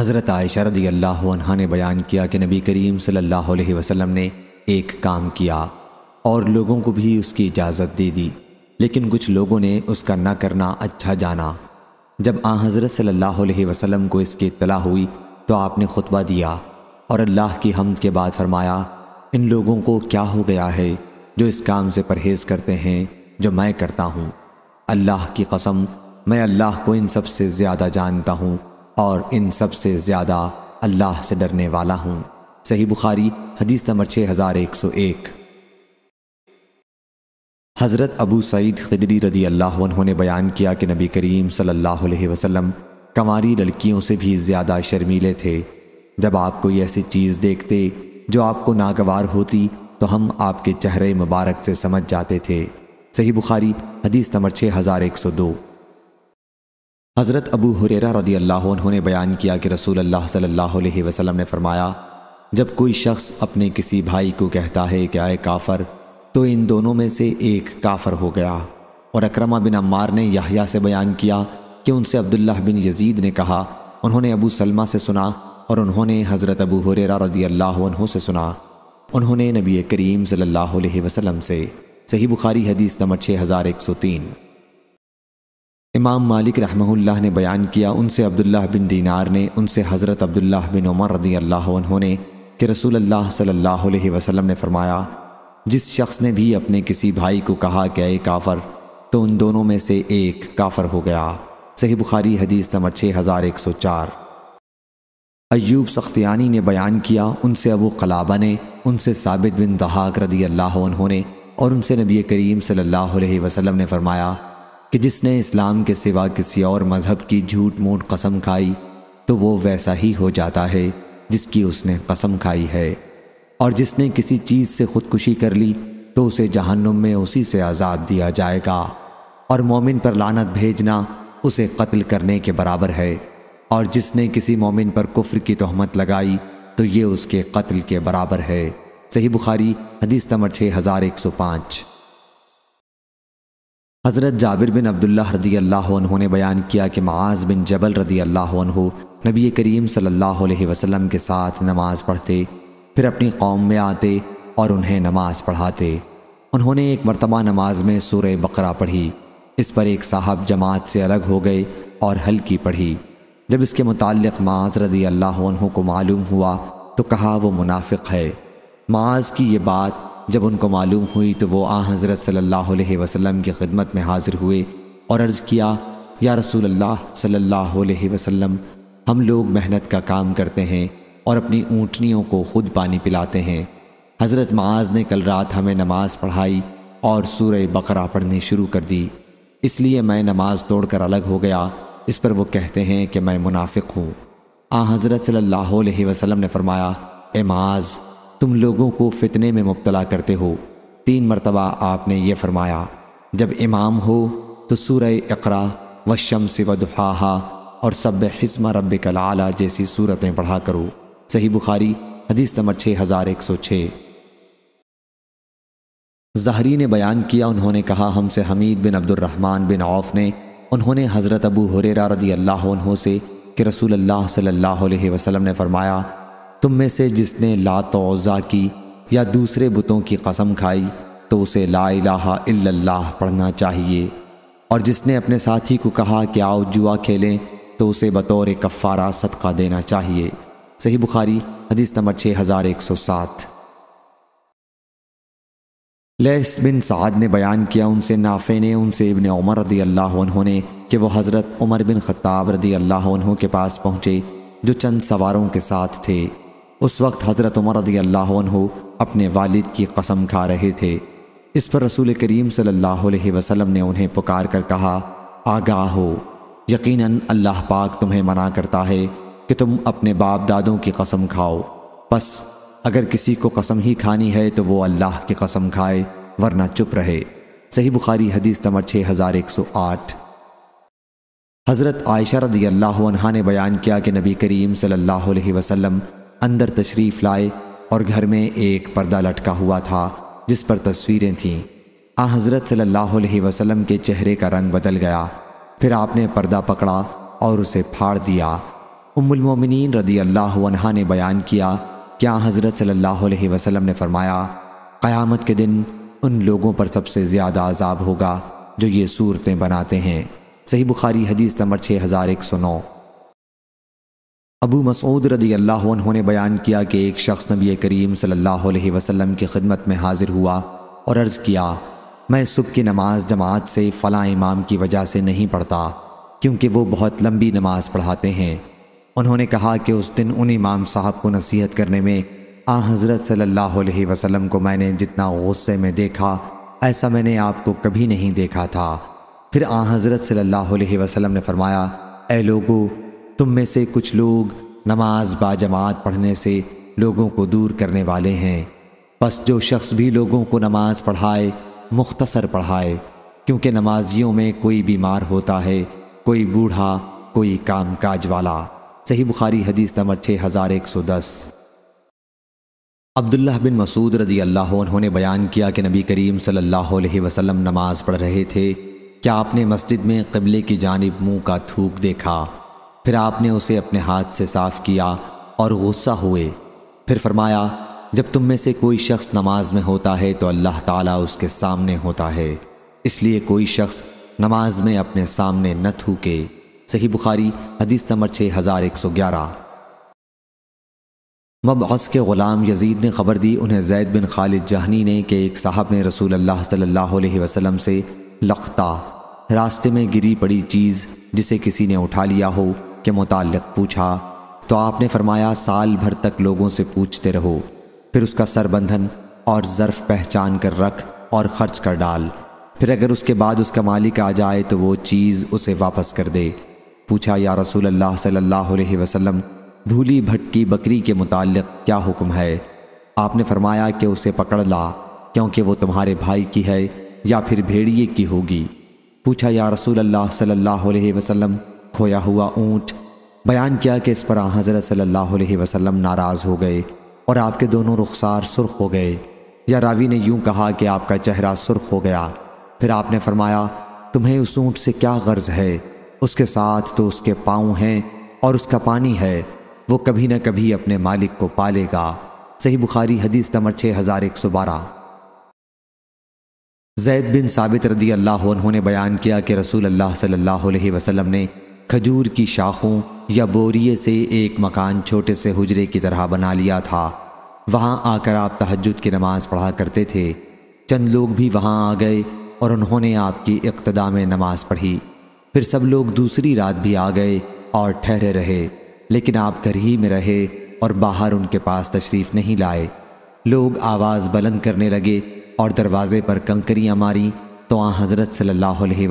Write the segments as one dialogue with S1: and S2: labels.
S1: हज़रत आयशा रदी अल्लाह ने बयान किया कि नबी करीम सल्लल्लाहु अलैहि वसल्लम ने एक काम किया और लोगों को भी उसकी इजाज़त दे दी लेकिन कुछ लोगों ने उसका न करना अच्छा जाना जब आ हज़रत सल्लल्लाहु अलैहि वसल्लम को इसकी इतला हुई तो आपने खुतबा दिया और अल्लाह की हमद के बाद फरमाया इन लोगों को क्या हो गया है जो इस काम से परहेज़ करते हैं जो मैं करता हूँ अल्लाह की कसम मैं अल्लाह को इन सबसे ज़्यादा जानता हूँ और इन सब से ज़्यादा अल्लाह से डरने वाला हूँ सही बुखारी हदीस नंबर छः हज़ार एक सौ एक हज़रत अबू सईद खदरी रदी अल्लाह ने बयान किया कि नबी करीम सल्लल्लाहु अलैहि वसल्लम कमारी लड़कियों से भी ज़्यादा शर्मीले थे जब आप कोई ऐसी चीज़ देखते जो आपको नागवार होती तो हम आपके चेहरे मुबारक से समझ जाते थे सही बुखारी हदीस नंबर छः हज़ार एक सौ दो हज़रत अबू हुरेरा रदी अल्लाह ने बयान किया कि रसूल अल्लाह सल्लल्लाहु अलैहि वसल्लम ने फरमाया जब कोई शख्स अपने किसी भाई को कहता है कि आए काफ़र तो इन दोनों में से एक काफ़र हो गया और अक्रमा बिन अम्मार ने यहिया से बयान किया कि उनसे अब्दुल्ला बिन यजीद ने कहा उन्होंने अबू सलमा से सुना और उन्होंने हज़रत अबू हुरेरा रदी अल्लाह से सुना उन्होंने नबी करीम सल्लल्लाहु अलैहि वसल्लम से सही बुखारी हदीस नंबर छः हज़ार एक सौ तीन इमाम मालिक रहमहुल्लाह ने बयान किया उनसे अब्दुल्लाह बिन दीनार ने उनसे हज़रत अब्दुल्लाह बिन उमर रदी अल्लाह ने कि रसूल अल्लाह सल्लल्लाहु अलैहि वसल्लम ने फरमाया जिस शख्स ने भी अपने किसी भाई को कहा कि ए काफ़र तो उन दोनों में से एक काफ़र हो गया सही बुखारी हदीस नंबर छः हज़ार एक सौ चार अयूब सख्तियानी ने बयान किया उनसे अबू कलाबा ने उनसे साबित बिन दहाक रदी अल्लाह ने और उनसे नबी करीम सल्लल्लाहु अलैहि वसल्लम ने फरमाया कि जिसने इस्लाम के सिवा किसी और मज़हब की झूठ मूठ कसम खाई तो वो वैसा ही हो जाता है जिसकी उसने कसम खाई है और जिसने किसी चीज़ से खुदकुशी कर ली तो उसे जहन्नुम में उसी से आज़ाद दिया जाएगा और मोमिन पर लानत भेजना उसे कत्ल करने के बराबर है और जिसने किसी मोमिन पर कुफ्र की तहमत लगाई तो ये उसके कत्ल के बराबर है सही बुखारी हदीस नंबर छः हज़ार एक सौ पाँच हज़रत जाबिर बिन अब्दुल्ला रदी अल्लाह ने बयान किया कि माज बिन जबल रदी अल्लाह नबी करीम सल्लल्लाहु अलैहि वसल्लम के साथ नमाज़ पढ़ते फिर अपनी कौम में आते और उन्हें नमाज़ पढ़ाते उन्होंने एक मरतबा नमाज में सूर बकरा पढ़ी इस पर एक साहब जमात से अलग हो गए और हल्की पढ़ी जब इसके मुतक़ माज रदी अल्लाह को मालूम हुआ तो कहा वो मुनाफिक है माज की ये बात जब उनको मालूम हुई तो वो आ हज़रत सल्ला वसम की खिदमत में हाज़िर हुए और अर्ज़ किया या रसूल अल्लाह सल्ला वसम हम लोग मेहनत का काम करते हैं और अपनी ऊँटनियों को खुद पानी पिलाते हैं हज़रत माज ने कल रात हमें नमाज़ पढ़ाई और सूर्य बकरा पढ़नी शुरू कर दी इसलिए मैं नमाज़ तोड़कर अलग हो गया इस पर वो कहते हैं कि मैं मुनाफिक हूँ आ हज़रत सल्लल्लाहु अलैहि वसल्लम ने फरमाया ए माज तुम लोगों को फितने में मुबतला करते हो तीन मरतबा आपने ये फरमाया जब इमाम हो तो सूर इकरा व शम्स व दुहाहा और सब हिस्म रब कल आला जैसी सूरतें पढ़ा करो सही बुखारी हदीस नंबर छः हज़ार एक सौ छः जहरी ने बयान किया उन्होंने कहा हमसे Hamid bin Abdulrahman bin Auf ने उन्होंने हज़रत अबू हुरेरा रदी अल्लाह से कि रसूल अल्लाह सल्लल्लाहु अलैहि वसल्लम ने फरमाया तुम में से जिसने लात औज़ा की या दूसरे बुतों की कसम खाई तो उसे ला इल्लल्लाह पढ़ना चाहिए और जिसने अपने साथी को कहा कि आओ जुआ खेलें तो उसे बतौर कफ़ारा सदका देना चाहिए सही बुखारी हदीस नंबर छः हज़ार एक सौ सात लेस बिन साद ने बयान किया उनसे नाफे ने उनसे इबन उमर रदी अल्लाह उन्होंने कि वह हज़रत उमर बिन ख़त्ताब रदी अल्लाह के पास पहुँचे जो चंद सवारों के साथ थे उस वक्त हज़रत उमर रदी अल्लाह अपने वालिद की कसम खा रहे थे इस पर रसूल करीम सल्लल्लाहु अलैहि वसल्लम ने उन्हें पुकार कर कहा आगाह हो यकीनन अल्लाह पाक तुम्हें मना करता है कि तुम अपने बाप दादों की कसम खाओ बस अगर किसी को कसम ही खानी है तो वो अल्लाह की कसम खाए वरना चुप रहे सही बुखारी हदीस नंबर छः हज़ार एक सौ आठ हज़रत आयशा रदी अल्लाह ने बयान किया कि नबी करीम सल्लल्लाहु अलैहि वसल्लम अंदर तशरीफ़ लाए और घर में एक पर्दा लटका हुआ था जिस पर तस्वीरें थीं आ हज़रत सल्लल्लाहु अलैहि वसल्लम के चेहरे का रंग बदल गया फिर आपने पर्दा पकड़ा और उसे फाड़ दिया उमुलमोमिन रदी अल्लाह अनहा ने बयान किया क्या हज़रत सल्लल्लाहु अलैहि वसल्लम ने फरमाया क़यामत के दिन उन लोगों पर सबसे ज़्यादा अजाब होगा जो ये सूरतें बनाते हैं सही बुखारी हदीस नंबर छः हज़ार एक सौ नौ अबू मसूद रदी अल्लाह उन्होंने बयान किया कि एक शख्स नबी करीम सल्लल्लाहु अलैहि वसल्लम की खिदमत में हाजिर हुआ और अर्ज़ किया मैं सुबह की नमाज जमात से फ़लाँ इमाम की वजह से नहीं पढ़ता क्योंकि वो बहुत लंबी नमाज पढ़ाते हैं उन्होंने कहा कि उस दिन उन इमाम साहब को नसीहत करने में आ हज़रत सल्लल्लाहु अलैहि को मैंने जितना गुस्से में देखा ऐसा मैंने आपको कभी नहीं देखा था फिर आ हज़रत सल्लल्लाहु वसलम ने फरमाया ए लोगों तुम में से कुछ लोग नमाज बाजमात पढ़ने से लोगों को दूर करने वाले हैं बस जो शख्स भी लोगों को नमाज पढ़ाए मुख्तसर पढ़ाए क्योंकि नमाजियों में कोई बीमार होता है कोई बूढ़ा कोई काम काज वाला सही बुखारी हदीस नंबर छः हज़ार एक सौ दस अब्दुल्ला बिन मसूद रदी अल्लाह उन्होंने बयान किया कि नबी करीम सल्लल्लाहु अलैहि वसल्लम नमाज पढ़ रहे थे क्या आपने मस्जिद में कबले की जानब मुंह का थूक देखा फिर आपने उसे अपने हाथ से साफ किया और गुस्सा हुए फिर फरमाया जब तुम में से कोई शख्स नमाज में होता है तो अल्लाह ताला उसके सामने होता है इसलिए कोई शख्स नमाज में अपने सामने न थूके सही बुखारी हदीस नंबर छः हज़ार एक सौ ग्यारह मबस के ग़ुलाम यजीद ने खबर दी उन्हें जैद बिन खालिद जहनी ने कि एक साहब ने रसूल अल्लाह सल्लल्लाहु अलैहि वसल्लम से लखता रास्ते में गिरी पड़ी चीज़ जिसे किसी ने उठा लिया हो के मुतल पूछा तो आपने फरमाया साल भर तक लोगों से पूछते रहो फिर उसका सरबंधन और ज़र्फ़ पहचान कर रख और ख़र्च कर डाल फिर अगर उसके बाद उसका मालिक आ जाए तो वो चीज़ उसे वापस कर दे पूछा या रसूल अल्लाह सल्लल्लाहु अलैहि वसल्लम भूली भटकी बकरी के मुतालिक क्या हुक्म है आपने फरमाया कि उसे पकड़ ला क्योंकि वो तुम्हारे भाई की है या फिर भेड़िए की होगी पूछा या रसूल अल्लाह सल्लल्लाहु अलैहि वसल्लम खोया हुआ ऊंट बयान किया कि इस पर हज़रत सल्लल्लाहु अलैहि वसल्लम नाराज़ हो गए और आपके दोनों रुखसार सुर्ख हो गए या रावी ने यूं कहा कि आपका चेहरा सुर्ख हो गया फिर आपने फरमाया तुम्हें उस ऊंट से क्या गर्ज है उसके साथ तो उसके पाँव हैं और उसका पानी है वो कभी ना कभी अपने मालिक को पालेगा सही बुखारी हदीस नंबर छः हज़ार एक सौ बारह जैद बिन साबित रदी अल्लाह ने बयान किया कि रसूल अल्लाह सल्लल्लाहु अलैहि वसल्लम ने खजूर की शाखों या बोरिए से एक मकान छोटे से हुजरे की तरह बना लिया था वहाँ आकर आप तहजद की नमाज़ पढ़ा करते थे चंद लोग भी वहाँ आ गए और उन्होंने आपकी इक्तदा में नमाज़ पढ़ी फिर सब लोग दूसरी रात भी आ गए और ठहरे रहे लेकिन आप घर ही में रहे और बाहर उनके पास तशरीफ़ नहीं लाए लोग आवाज़ बुलंद करने लगे और दरवाज़े पर कंकरियाँ मारी तो आ हज़रत सल्ला अलैहि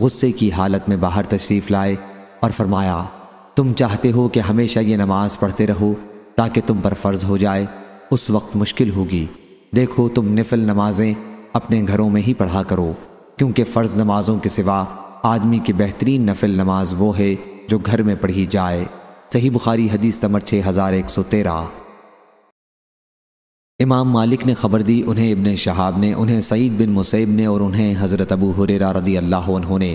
S1: गुस्से की हालत में बाहर तशरीफ़ लाए और फरमाया तुम चाहते हो कि हमेशा ये नमाज़ पढ़ते रहो ताकि तुम पर फ़र्ज़ हो जाए उस वक्त मुश्किल होगी देखो तुम नफल नमाजें अपने घरों में ही पढ़ा करो क्योंकि फ़र्ज़ नमाजों के सिवा आदमी की बेहतरीन नफिल नमाज वो है जो घर में पढ़ी जाए सही बुखारी हदीस नंबर छः हज़ार एक सौ तेरह इमाम मालिक ने ख़बर दी उन्हें इबन शहाब ने उन्हें सईद बिन मुसैब ने और उन्हें हज़रत अबू हुरेरा रदी अल्लाह ने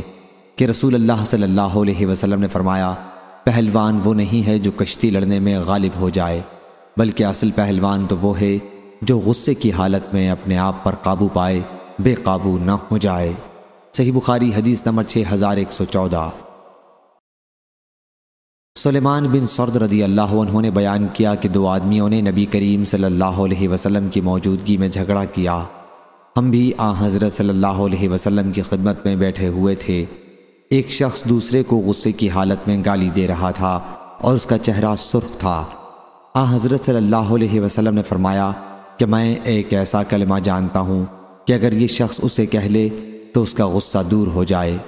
S1: कि रसूल अल्लाह सल्लल्लाहु अलैहि वसल्लम ने फरमाया पहलवान वो नहीं है जो कश्ती लड़ने में गालिब हो जाए बल्कि असल पहलवान तो वो है जो गुस्से की हालत में अपने आप पर काबू पाए बेकाबू न हो जाए सही बुखारी हदीस नंबर छः हज़ार एक सौ चौदह सुलेमान बिन सर्द रदी अल्लाह उन्होंने बयान किया कि दो आदमियों ने नबी करीम सल्लल्लाहु अलैहि वसल्लम की मौजूदगी में झगड़ा किया हम भी आ हज़रत सल्लल्लाहु अलैहि वसल्लम की खिदमत में बैठे हुए थे एक शख्स दूसरे को गुस्से की हालत में गाली दे रहा था और उसका चेहरा सुर्ख था आ हज़रत सल्लल्लाहु अलैहि वसल्लम ने फरमाया कि मैं एक ऐसा कलमा जानता हूँ कि अगर ये शख्स उसे कह ले तो उसका गुस्सा दूर हो जाए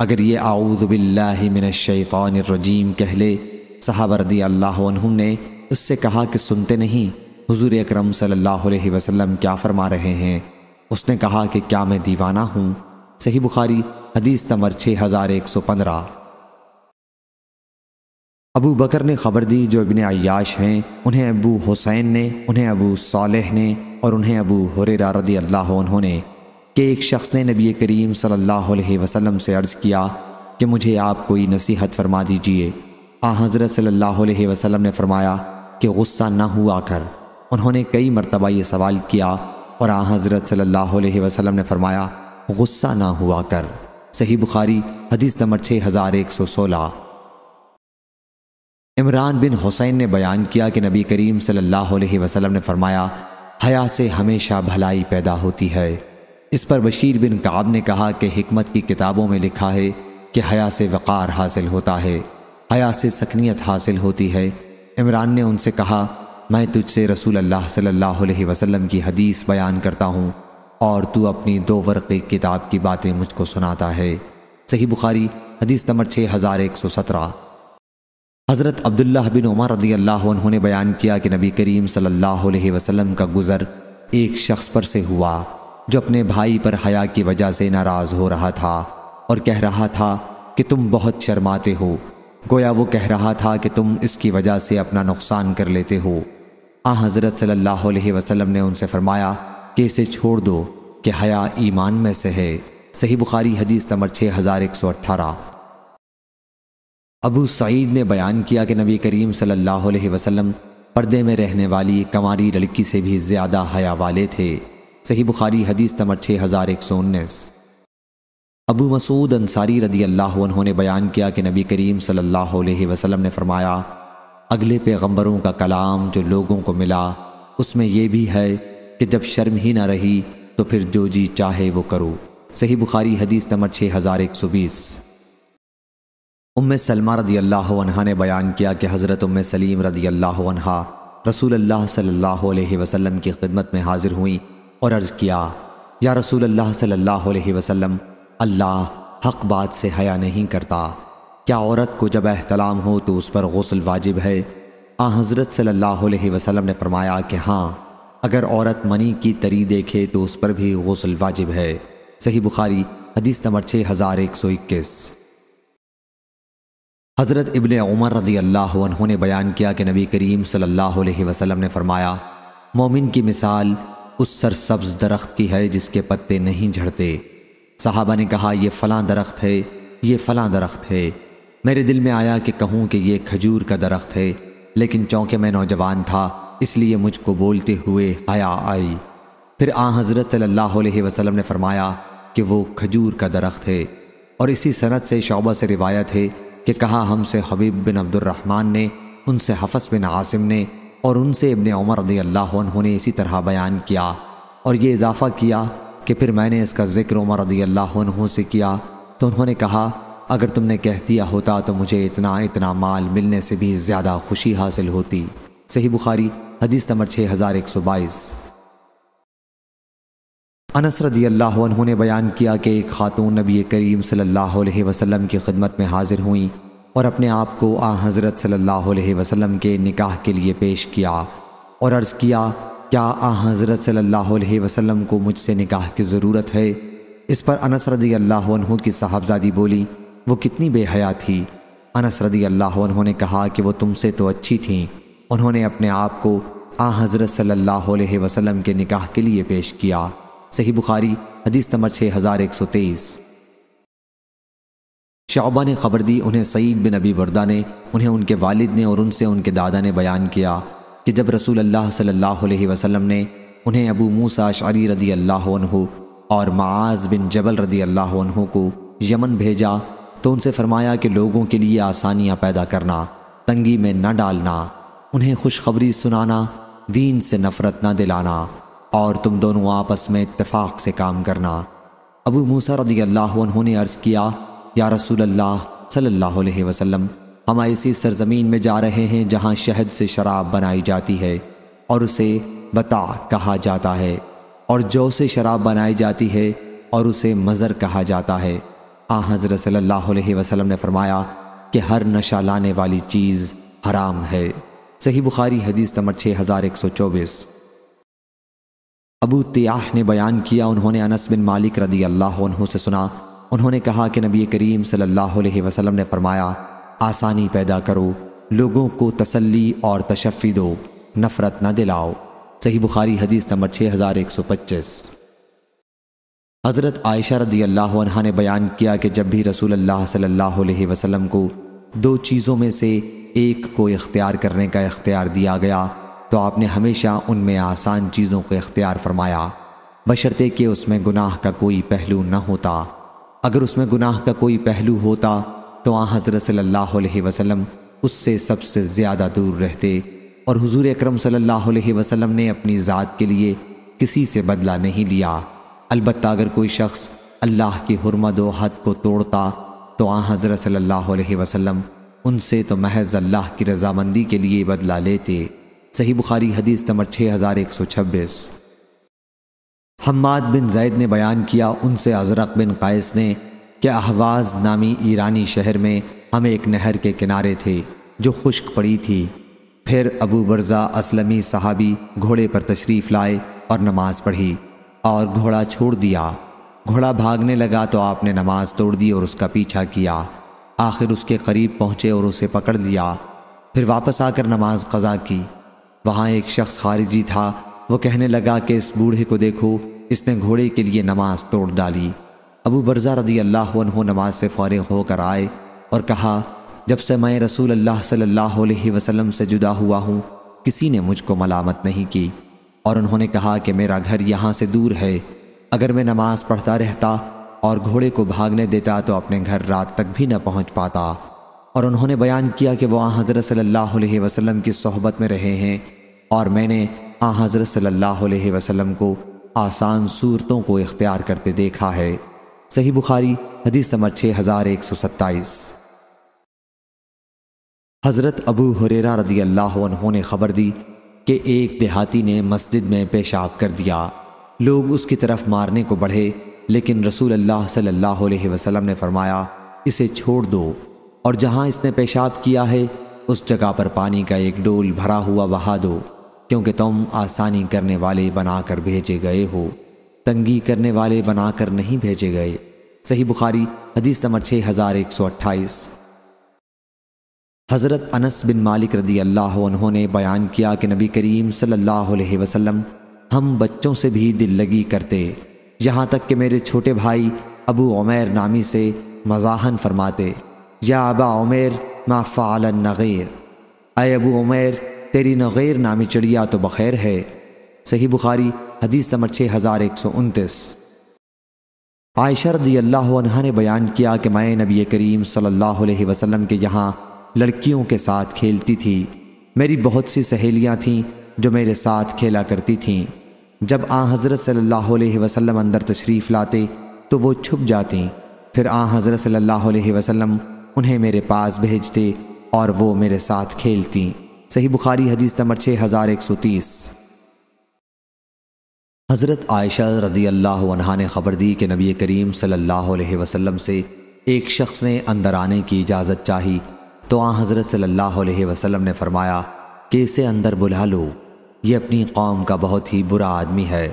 S1: अगर ये आऊज़बिल्लिमिनशैतानरजीम कह ले सहाबरदी अल्लाह ने उससे कहा कि सुनते नहीं हज़ूर अक्रम सल्लल्लाहु क्या फरमा रहे हैं उसने कहा कि क्या मैं दीवाना हूँ सही बुखारी हदीस नंबर छः हज़ार एक सौ पंद्रह अबू बकर ने खबर दी जो इबन अयाश हैं उन्हें अबू हुसैन ने उन्हें अबू सालेह ने और उन्हें अबू हुरेरा रदी अल्लाह उन्होंने कि एक शख्स ने नबी करीम सल्लल्लाहु अलैहि वसल्लम से अर्ज़ किया कि मुझे आप कोई नसीहत फरमा दीजिए आ हज़रत सल्लल्लाहु अलैहि वसल्लम ने फरमाया कि गुस्सा ना हुआ कर उन्होंने कई मरतबा ये सवाल किया और आ हज़रत सल्लल्लाहु अलैहि वसल्लम ने फरमाया गुस्सा ना हुआ कर सही बुखारी हदीस नंबर छः हज़ार एक सौ सोलह इमरान बिन हुसैन ने बयान किया कि नबी करीम सल्लल्लाहु अलैहि वसल्लम ने फरमाया हया से हमेशा भलाई पैदा होती है इस पर बशीर बिन काब ने कहा कि हमत की किताबों में लिखा है कि हया से वक़ार हासिल होता है हया से सकनीत हासिल होती है इमरान ने उनसे कहा मैं तुझसे रसूल अल्लाह सल्लल्लाहु अलैहि वसल्लम की हदीस बयान करता हूँ और तू अपनी दो वर्क़ी किताब की बातें मुझको सुनाता है सही बुखारी हदीस नंबर छः हज़ार एक सौ सत्रह हज़रत अब्दुल्ला बिन उमर रदी अल्लाह ने बयान किया कि नबी करीम सल्लल्लाहु अलैहि वसल्लम का गुज़र एक शख्स पर से हुआ जो अपने भाई पर हया की वजह से नाराज़ हो रहा था और कह रहा था कि तुम बहुत शर्माते हो गोया वो कह रहा था कि तुम इसकी वजह से अपना नुकसान कर लेते हो आ हज़रत सल्लल्लाहु अलैहि वसल्लम ने उनसे फरमाया कि इसे छोड़ दो कि हया ईमान में से है सही बुखारी हदीस नंबर छः हज़ार एक सौ अट्ठारह अबू सईद ने बयान किया कि नबी करीम सल्लल्लाहु अलैहि वसल्लम पर्दे में रहने वाली कमारी लड़की से भी ज़्यादा हया वाले थे सही बुखारी हदीस नंबर छः हज़ार एक सौ उन्नीस अबू मसूद अंसारी रदी अल्लाह उन्होंने बयान किया कि नबी करीम सल्लल्लाहु अलैहि वसल्लम ने फरमाया अगले पैगम्बरों का कलाम जो लोगों को मिला उसमें यह भी है कि जब शर्म ही ना रही तो फिर जो जी चाहे वो करो सही बुखारी हदीस नंबर छः हज़ार एक सौ बीस उम सलमा रदी अल्लाह ने बयान किया कि हज़रत उम सलीम रदी अल्लाह रसूल अल्लाह सल्लल्लाहु अलैहि वसल्लम की खिदमत में हाजिर हुई और अर्ज़ किया या रसूल अल्लाह सल्लल्लाहु अलैहि वसल्लम अल्लाह हक बात से हया नहीं करता क्या औरत को जब एहतलाम हो तो उस पर गसल वाजिब है आ हज़रत सल्लल्लाहु अलैहि वसल्लम ने फरमाया कि हाँ अगर औरत मनी की तरी देखे तो उस पर भी गसल वाजिब है सही बुखारी हदीस नंबर छः हज़ार एक सौ इक्कीस हज़रत इबन उमर रदी अल्लाह ने बयान किया कि नबी करीम सल्लल्लाहु अलैहि वसल्लम ने फ़रमाया मोमिन की मिसाल उस सरसब्ज दरख्त की है जिसके पत्ते नहीं झड़ते साहबा ने कहा यह फ़लां दरख्त है ये फ़लाँ दरख्त है मेरे दिल में आया कि कहूँ कि ये खजूर का दरख्त है लेकिन चौंके मैं नौजवान था इसलिए मुझको बोलते हुए हया आई फिर आ हज़रत सल्ला वसलम ने फरमाया कि वो खजूर का दरख्त है और इसी सनत से शोबा से रिवायत है कि कहा हमसे हबीब बिन अब्दुलरहमान ने उनसे हफस बिन आसिम ने और उनसे इबन उमर रदी अल्लाह ने इसी तरह बयान किया और ये इजाफ़ा किया कि फिर मैंने इसका ज़िक्र उमर रदी अल्लाह से किया तो उन्होंने कहा अगर तुमने कह दिया होता तो मुझे इतना इतना माल मिलने से भी ज़्यादा खुशी हासिल होती सही बुखारी हदीस नंबर छः हज़ार एक सौ बाईस अनस अल्लाह ने बयान किया कि एक खातून नबी करीम सल्लल्लाहु अलैहि वसल्लम की खिदमत में हाजिर हुई और अपने आप को आ हज़रत सल्लल्लाहु अलैहि वसल्लम के निकाह के लिए पेश किया और अर्ज़ किया क्या आ हज़रत सल्लल्लाहु अलैहि वसल्लम को मुझसे निकाह की ज़रूरत है इस पर अनस रदी अल्लाह की साहबजादी बोली वो कितनी बेहया थी अनस रदी अल्लाह ने कहा कि वो तुमसे तो अच्छी थी उन्होंने अपने आप को आ हज़रत सल्लल्लाहु अलैहि वसल्लम के निकाह के लिए पेश किया सही बुखारी हदीस नंबर छः हज़ार एक सौ तेईस शाबा ने खबर दी उन्हें सईद बिन अबी बरदा ने उन्हें उनके वालिद ने और उनसे उनके दादा ने बयान किया कि जब रसूल अल्लाह सल्लल्लाहु अलैहि वसल्लम ने उन्हें अबू मूसा शरी रदी अल्लाह और माज बिन जबल रदी अल्लाह को यमन भेजा तो उनसे फरमाया कि लोगों के लिए आसानियाँ पैदा करना तंगी में न डालना उन्हें खुशखबरी सुनाना दीन से नफ़रत न दिलाना और तुम दोनों आपस में इत्तेफाक से काम करना अबू मूसा रदी अल्लाह ने अर्ज़ किया या रसूल अल्लाह सल्लल्लाहु अलैहि वसल्लम हम ऐसी सरजमीन में जा रहे हैं जहाँ शहद से शराब बनाई जाती है और उसे बता कहा जाता है और जो से शराब बनाई जाती है और उसे मज़र कहा जाता है आ हज़रत सल्लल्लाहु अलैहि वसल्लम ने फरमाया कि हर नशा लाने वाली चीज़ हराम है सही बुखारी हदीस नंबर छः हज़ार एक सौ चौबीस अबू त्याह ने बयान किया उन्होंने अनस बिन मालिक रदी अल्लाह से सुना उन्होंने कहा कि नबी करीम सल्लल्लाहु अलैहि वसल्लम ने फरमाया आसानी पैदा करो लोगों को तसल्ली और तशफ़ी दो नफ़रत ना दिलाओ सही बुखारी हदीस नंबर छः हज़ार एक सौ पच्चीस हज़रत आयशा रदी अल्लाह ने बयान किया कि जब भी रसूल सल्लल्लाहु अलैहि वसल्लम को दो चीज़ों में से एक को इख्तियार करने का इख्तियार दिया गया तो आपने हमेशा उनमें आसान चीज़ों को इख्तियार फरमाया बशर्ते कि उसमें गुनाह का कोई पहलू न होता अगर उसमें गुनाह का कोई पहलू होता तो आ हज़रत सल्लल्लाहु अलैहि वसल्लम उससे सबसे ज़्यादा दूर रहते और हुजूर अकरम सल्लल्लाहु अलैहि वसल्लम ने अपनी ज़ात के लिए किसी से बदला नहीं लिया अलबत् अगर कोई शख्स अल्लाह की हरमद हद को तोड़ता तो आ हज़रत सल्लल्लाहु अलैहि वसल्लम उनसे तो महज अल्लाह की रजामंदी के लिए बदला लेते सही बुखारी हदीस नंबर छः हज़ार एक सौ छब्बीस हम्माद बिन जैद ने बयान किया उनसे अजरक बिन कैस ने कि अहवाज नामी ईरानी शहर में हम एक नहर के किनारे थे जो खुश्क पड़ी थी फिर अबू बरज़ा असलमी साहबी घोड़े पर तशरीफ़ लाए और नमाज़ पढ़ी और घोड़ा छोड़ दिया घोड़ा भागने लगा तो आपने नमाज तोड़ दी और उसका पीछा किया आखिर उसके करीब पहुँचे और उसे पकड़ लिया फिर वापस आकर नमाज कज़ा की वहाँ एक शख्स खारिजी था वो कहने लगा कि इस बूढ़े को देखो इसने घोड़े के लिए नमाज तोड़ डाली अबू बरजा रदी अल्लाह नमाज से फ़ारिग होकर आए और कहा जब से मैं रसूल अल्लाह सल्लल्लाहु अलैहि वसल्लम से जुदा हुआ हूँ किसी ने मुझको मलामत नहीं की और उन्होंने कहा कि मेरा घर यहाँ से दूर है अगर मैं नमाज पढ़ता रहता और घोड़े को भागने देता तो अपने घर रात तक भी न पहुँच पाता और उन्होंने बयान किया कि वह हज़रत सल्ला वसलम की सहबत में रहे हैं और मैंने आ हज़रत सल्लल्लाहु अलैहि वसल्लम को आसान सूरतों को इख्तियार करते देखा है सही बुखारी हदीस समर छः हज़ार एक सौ सत्ताईस हज़रत अबू हुरेरा रदी अल्लाह ने ख़बर दी कि एक देहाती ने मस्जिद में पेशाब कर दिया लोग उसकी तरफ मारने को बढ़े लेकिन रसूल अल्लाह सल्लल्लाहु अलैहि वसल्लम ने फरमाया इसे छोड़ दो और जहाँ इसने पेशाब किया है उस जगह पर पानी का एक डोल भरा हुआ बहा दो क्योंकि तुम आसानी करने वाले बनाकर भेजे गए हो तंगी करने वाले बनाकर नहीं भेजे गए सही बुखारी हदीस नंबर छः हज़ार एक सौ अट्ठाईस हज़रत अनस बिन मालिक रदी अल्लाह उन्होंने बयान किया कि नबी करीम सल्लल्लाहु अलैहि वसल्लम हम बच्चों से भी दिल लगी करते यहाँ तक कि मेरे छोटे भाई अबू उमेर नामी से मजाहन फरमाते या अबा उमेर मा नगीर अय अबू उमेर तेरी नगैर नामी चिड़िया तो बखैर है सही बुखारी हदीस नंबर छः हज़ार एक सौ उनतीस आयशा रदी अल्लाह ने बयान किया कि मैं नबी करीम सल्लल्लाहु अलैहि वसल्लम के यहाँ लड़कियों के साथ खेलती थी मेरी बहुत सी सहेलियाँ थीं जो मेरे साथ खेला करती थीं जब आ हज़रत सल्लल्लाहु अलैहि वसल्लम अंदर तशरीफ़ लाते तो वो छुप जाती फिर आ हज़रत सल्लल्लाहु अलैहि वसल्लम उन्हें मेरे पास भेजते और वो मेरे साथ खेलती सही बुखारी हदीस नंबर छः हज़ार एक सौ तीस हज़रत आयशा रदी अल्लाह ने ख़बर दी कि नबी करीम सल्लल्लाहु अलैहि वसल्लम से एक शख्स ने अंदर आने की इजाज़त चाही तो आ हज़रत सल्लल्लाहु अलैहि वसल्लम ने फरमाया कि इसे अंदर बुला लो ये अपनी कौम का बहुत ही बुरा आदमी है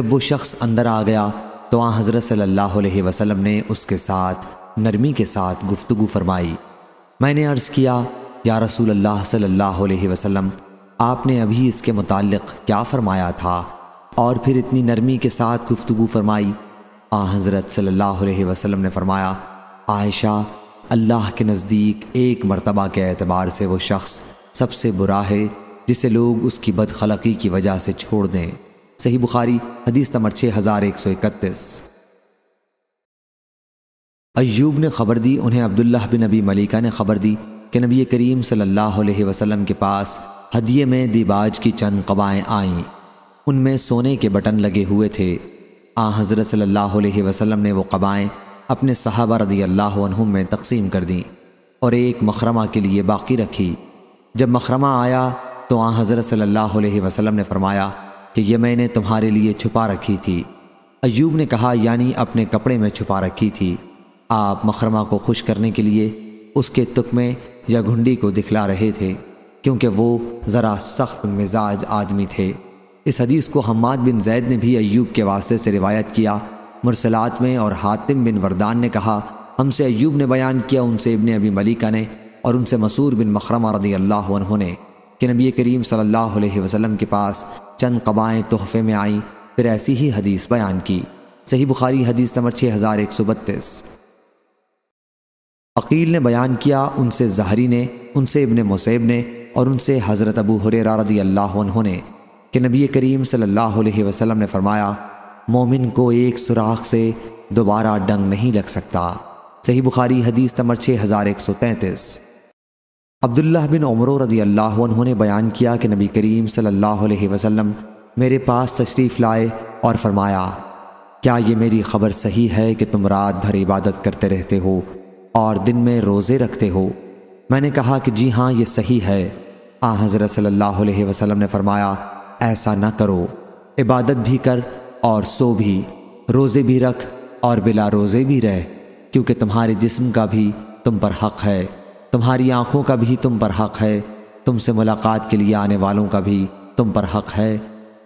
S1: जब वो शख्स अंदर आ गया तो आ हज़रत सल्ला अलैहि ने उसके साथ नरमी के साथ गुफ्तु फरमाई मैंने अर्ज़ किया या रसूल अल्लाह सल्लल्लाहु अलैहि वसल्लम आपने अभी इसके मुतालिक क्या फ़रमाया था और फिर इतनी नरमी के साथ गुफ्तगु फरमाई आ हज़रत सल्लल्लाहु अलैहि वसल्लम ने फ़रमाया आयशा अल्लाह के नज़दीक एक मरतबा के एतबार से वो शख्स सबसे बुरा है जिसे लोग उसकी बदखलकी की वजह से छोड़ दें सही बुखारी हदीस नंबर छः हज़ार एक सौ इकतीस अयूब ने खबर दी उन्हें अब्दुल्ला बिन नबी मलिका ने खबर दी कि नबी करीम सल्लल्लाहु अलैहि वसल्लम के पास हदिये में दिबाज की चंद कबाएँ आईं उनमें सोने के बटन लगे हुए थे आ हज़रत सल्लल्लाहु अलैहि वसल्लम ने वो कबाएँ अपने सहाबा रदी अल्लाह में तकसीम कर दी और एक मखरमा के लिए बाकी रखी जब मखरमा आया तो आ हज़रत सल्लल्लाहु अलैहि वसल्लम ने फरमाया कि यह मैंने तुम्हारे लिए छुपा रखी थी अयूब ने कहा यानी अपने कपड़े में छुपा रखी थी आप मखरमा को खुश करने के लिए उसके तुक में या घुंडी को दिखला रहे थे क्योंकि वो ज़रा सख्त मिजाज आदमी थे इस हदीस को हमाद बिन जैद ने भी अयूब के वास्ते से रिवायत किया मुरसलात में और हातिम बिन वरदान ने कहा हमसे अयूब ने बयान किया उनसे इबन अबी मलिका ने और उनसे मसूर बिन मखरमा रदी अल्लाह ने कि नबी करीम सल्लल्लाहु अलैहि वसल्लम के पास चंद कबाएँ तोहफे में आईं फिर ऐसी ही हदीस बयान की सही बुखारी हदीस नंबर छः हज़ार एक सौ बत्तीस अकील ने बयान किया उनसे जहरी ने उनसे इबन मुसैब ने और उनसे हज़रत अबू हुरेरा रदी अल्लाह ने कि नबी करीम सल्लल्लाहु अलैहि वसल्लम ने फरमाया मोमिन को एक सुराख से दोबारा डंग नहीं लग सकता सही बुखारी हदीस तमर छः हज़ार एक सौ तैंतीस अब्दुल्ला बिन उमरो रदी अल्लाह ने बयान किया कि नबी करीम सल्लल्लाहु अलैहि वसल्लम मेरे पास तशरीफ़ लाए और फरमाया क्या ये मेरी खबर सही है कि तुम रात भर इबादत करते रहते हो और दिन में रोज़े रखते हो मैंने कहा कि जी हाँ ये सही है आ हज़रत सल्लल्लाहु अलैहि वसल्लम ने फरमाया ऐसा ना करो इबादत भी कर और सो भी रोज़े भी रख और बिला रोज़े भी रह क्योंकि तुम्हारे जिस्म का भी तुम पर हक़ है तुम्हारी आँखों का भी तुम पर हक़ है तुमसे मुलाकात के लिए आने वालों का भी तुम पर हक़ है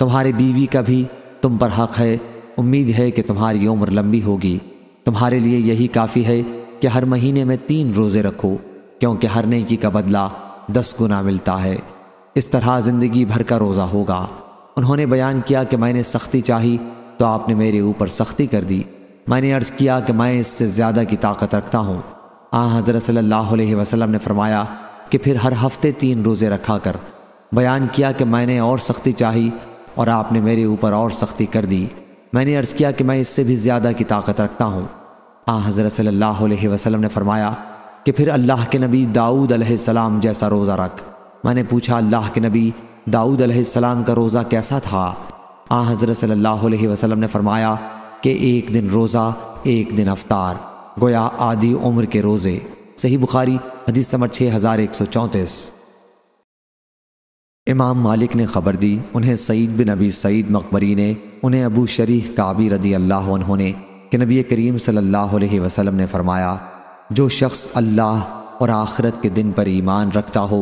S1: तुम्हारे बीवी का भी तुम पर हक़ है उम्मीद है कि तुम्हारी उम्र लंबी होगी तुम्हारे लिए यही काफ़ी है कि हर महीने में तीन रोज़े रखो क्योंकि हर नेकी का बदला दस गुना मिलता है इस तरह ज़िंदगी भर का रोज़ा होगा उन्होंने बयान किया कि मैंने सख्ती चाही तो आपने मेरे ऊपर सख्ती कर दी मैंने अर्ज़ किया कि मैं इससे ज़्यादा की ताकत रखता हूँ आ हज़रत सल्ला वसलम ने फरमाया कि फिर हर हफ्ते तीन रोज़े रखा कर बयान किया कि मैंने और सख्ती चाही और आपने मेरे ऊपर और सख्ती कर दी मैंने अर्ज़ किया कि मैं इससे भी ज़्यादा की ताकत रखता हूँ आ हज़रत सल्ला ने फरमाया कि फिर अल्लाह के नबी दाऊद सलाम जैसा रोज़ा रख मैंने पूछा अल्लाह के नबी दाऊद सलाम का रोज़ा कैसा था आ हज़रत सल्ला ने फरमाया कि एक दिन रोज़ा एक दिन अवतार गोया आधी उम्र के रोज़े सही बुखारी हदीस नंबर छः हज़ार एक सौ चौंतीस इमाम मालिक ने खबर दी उन्हें सईद बिन अबी सईद मकबरी ने उन्हें अबू शरीह काबी रदी अल्लाह उन्होंने कि नबी करीम सल्लल्लाहु अलैहि वसल्लम ने फरमाया जो शख्स अल्लाह और आखरत के दिन पर ईमान रखता हो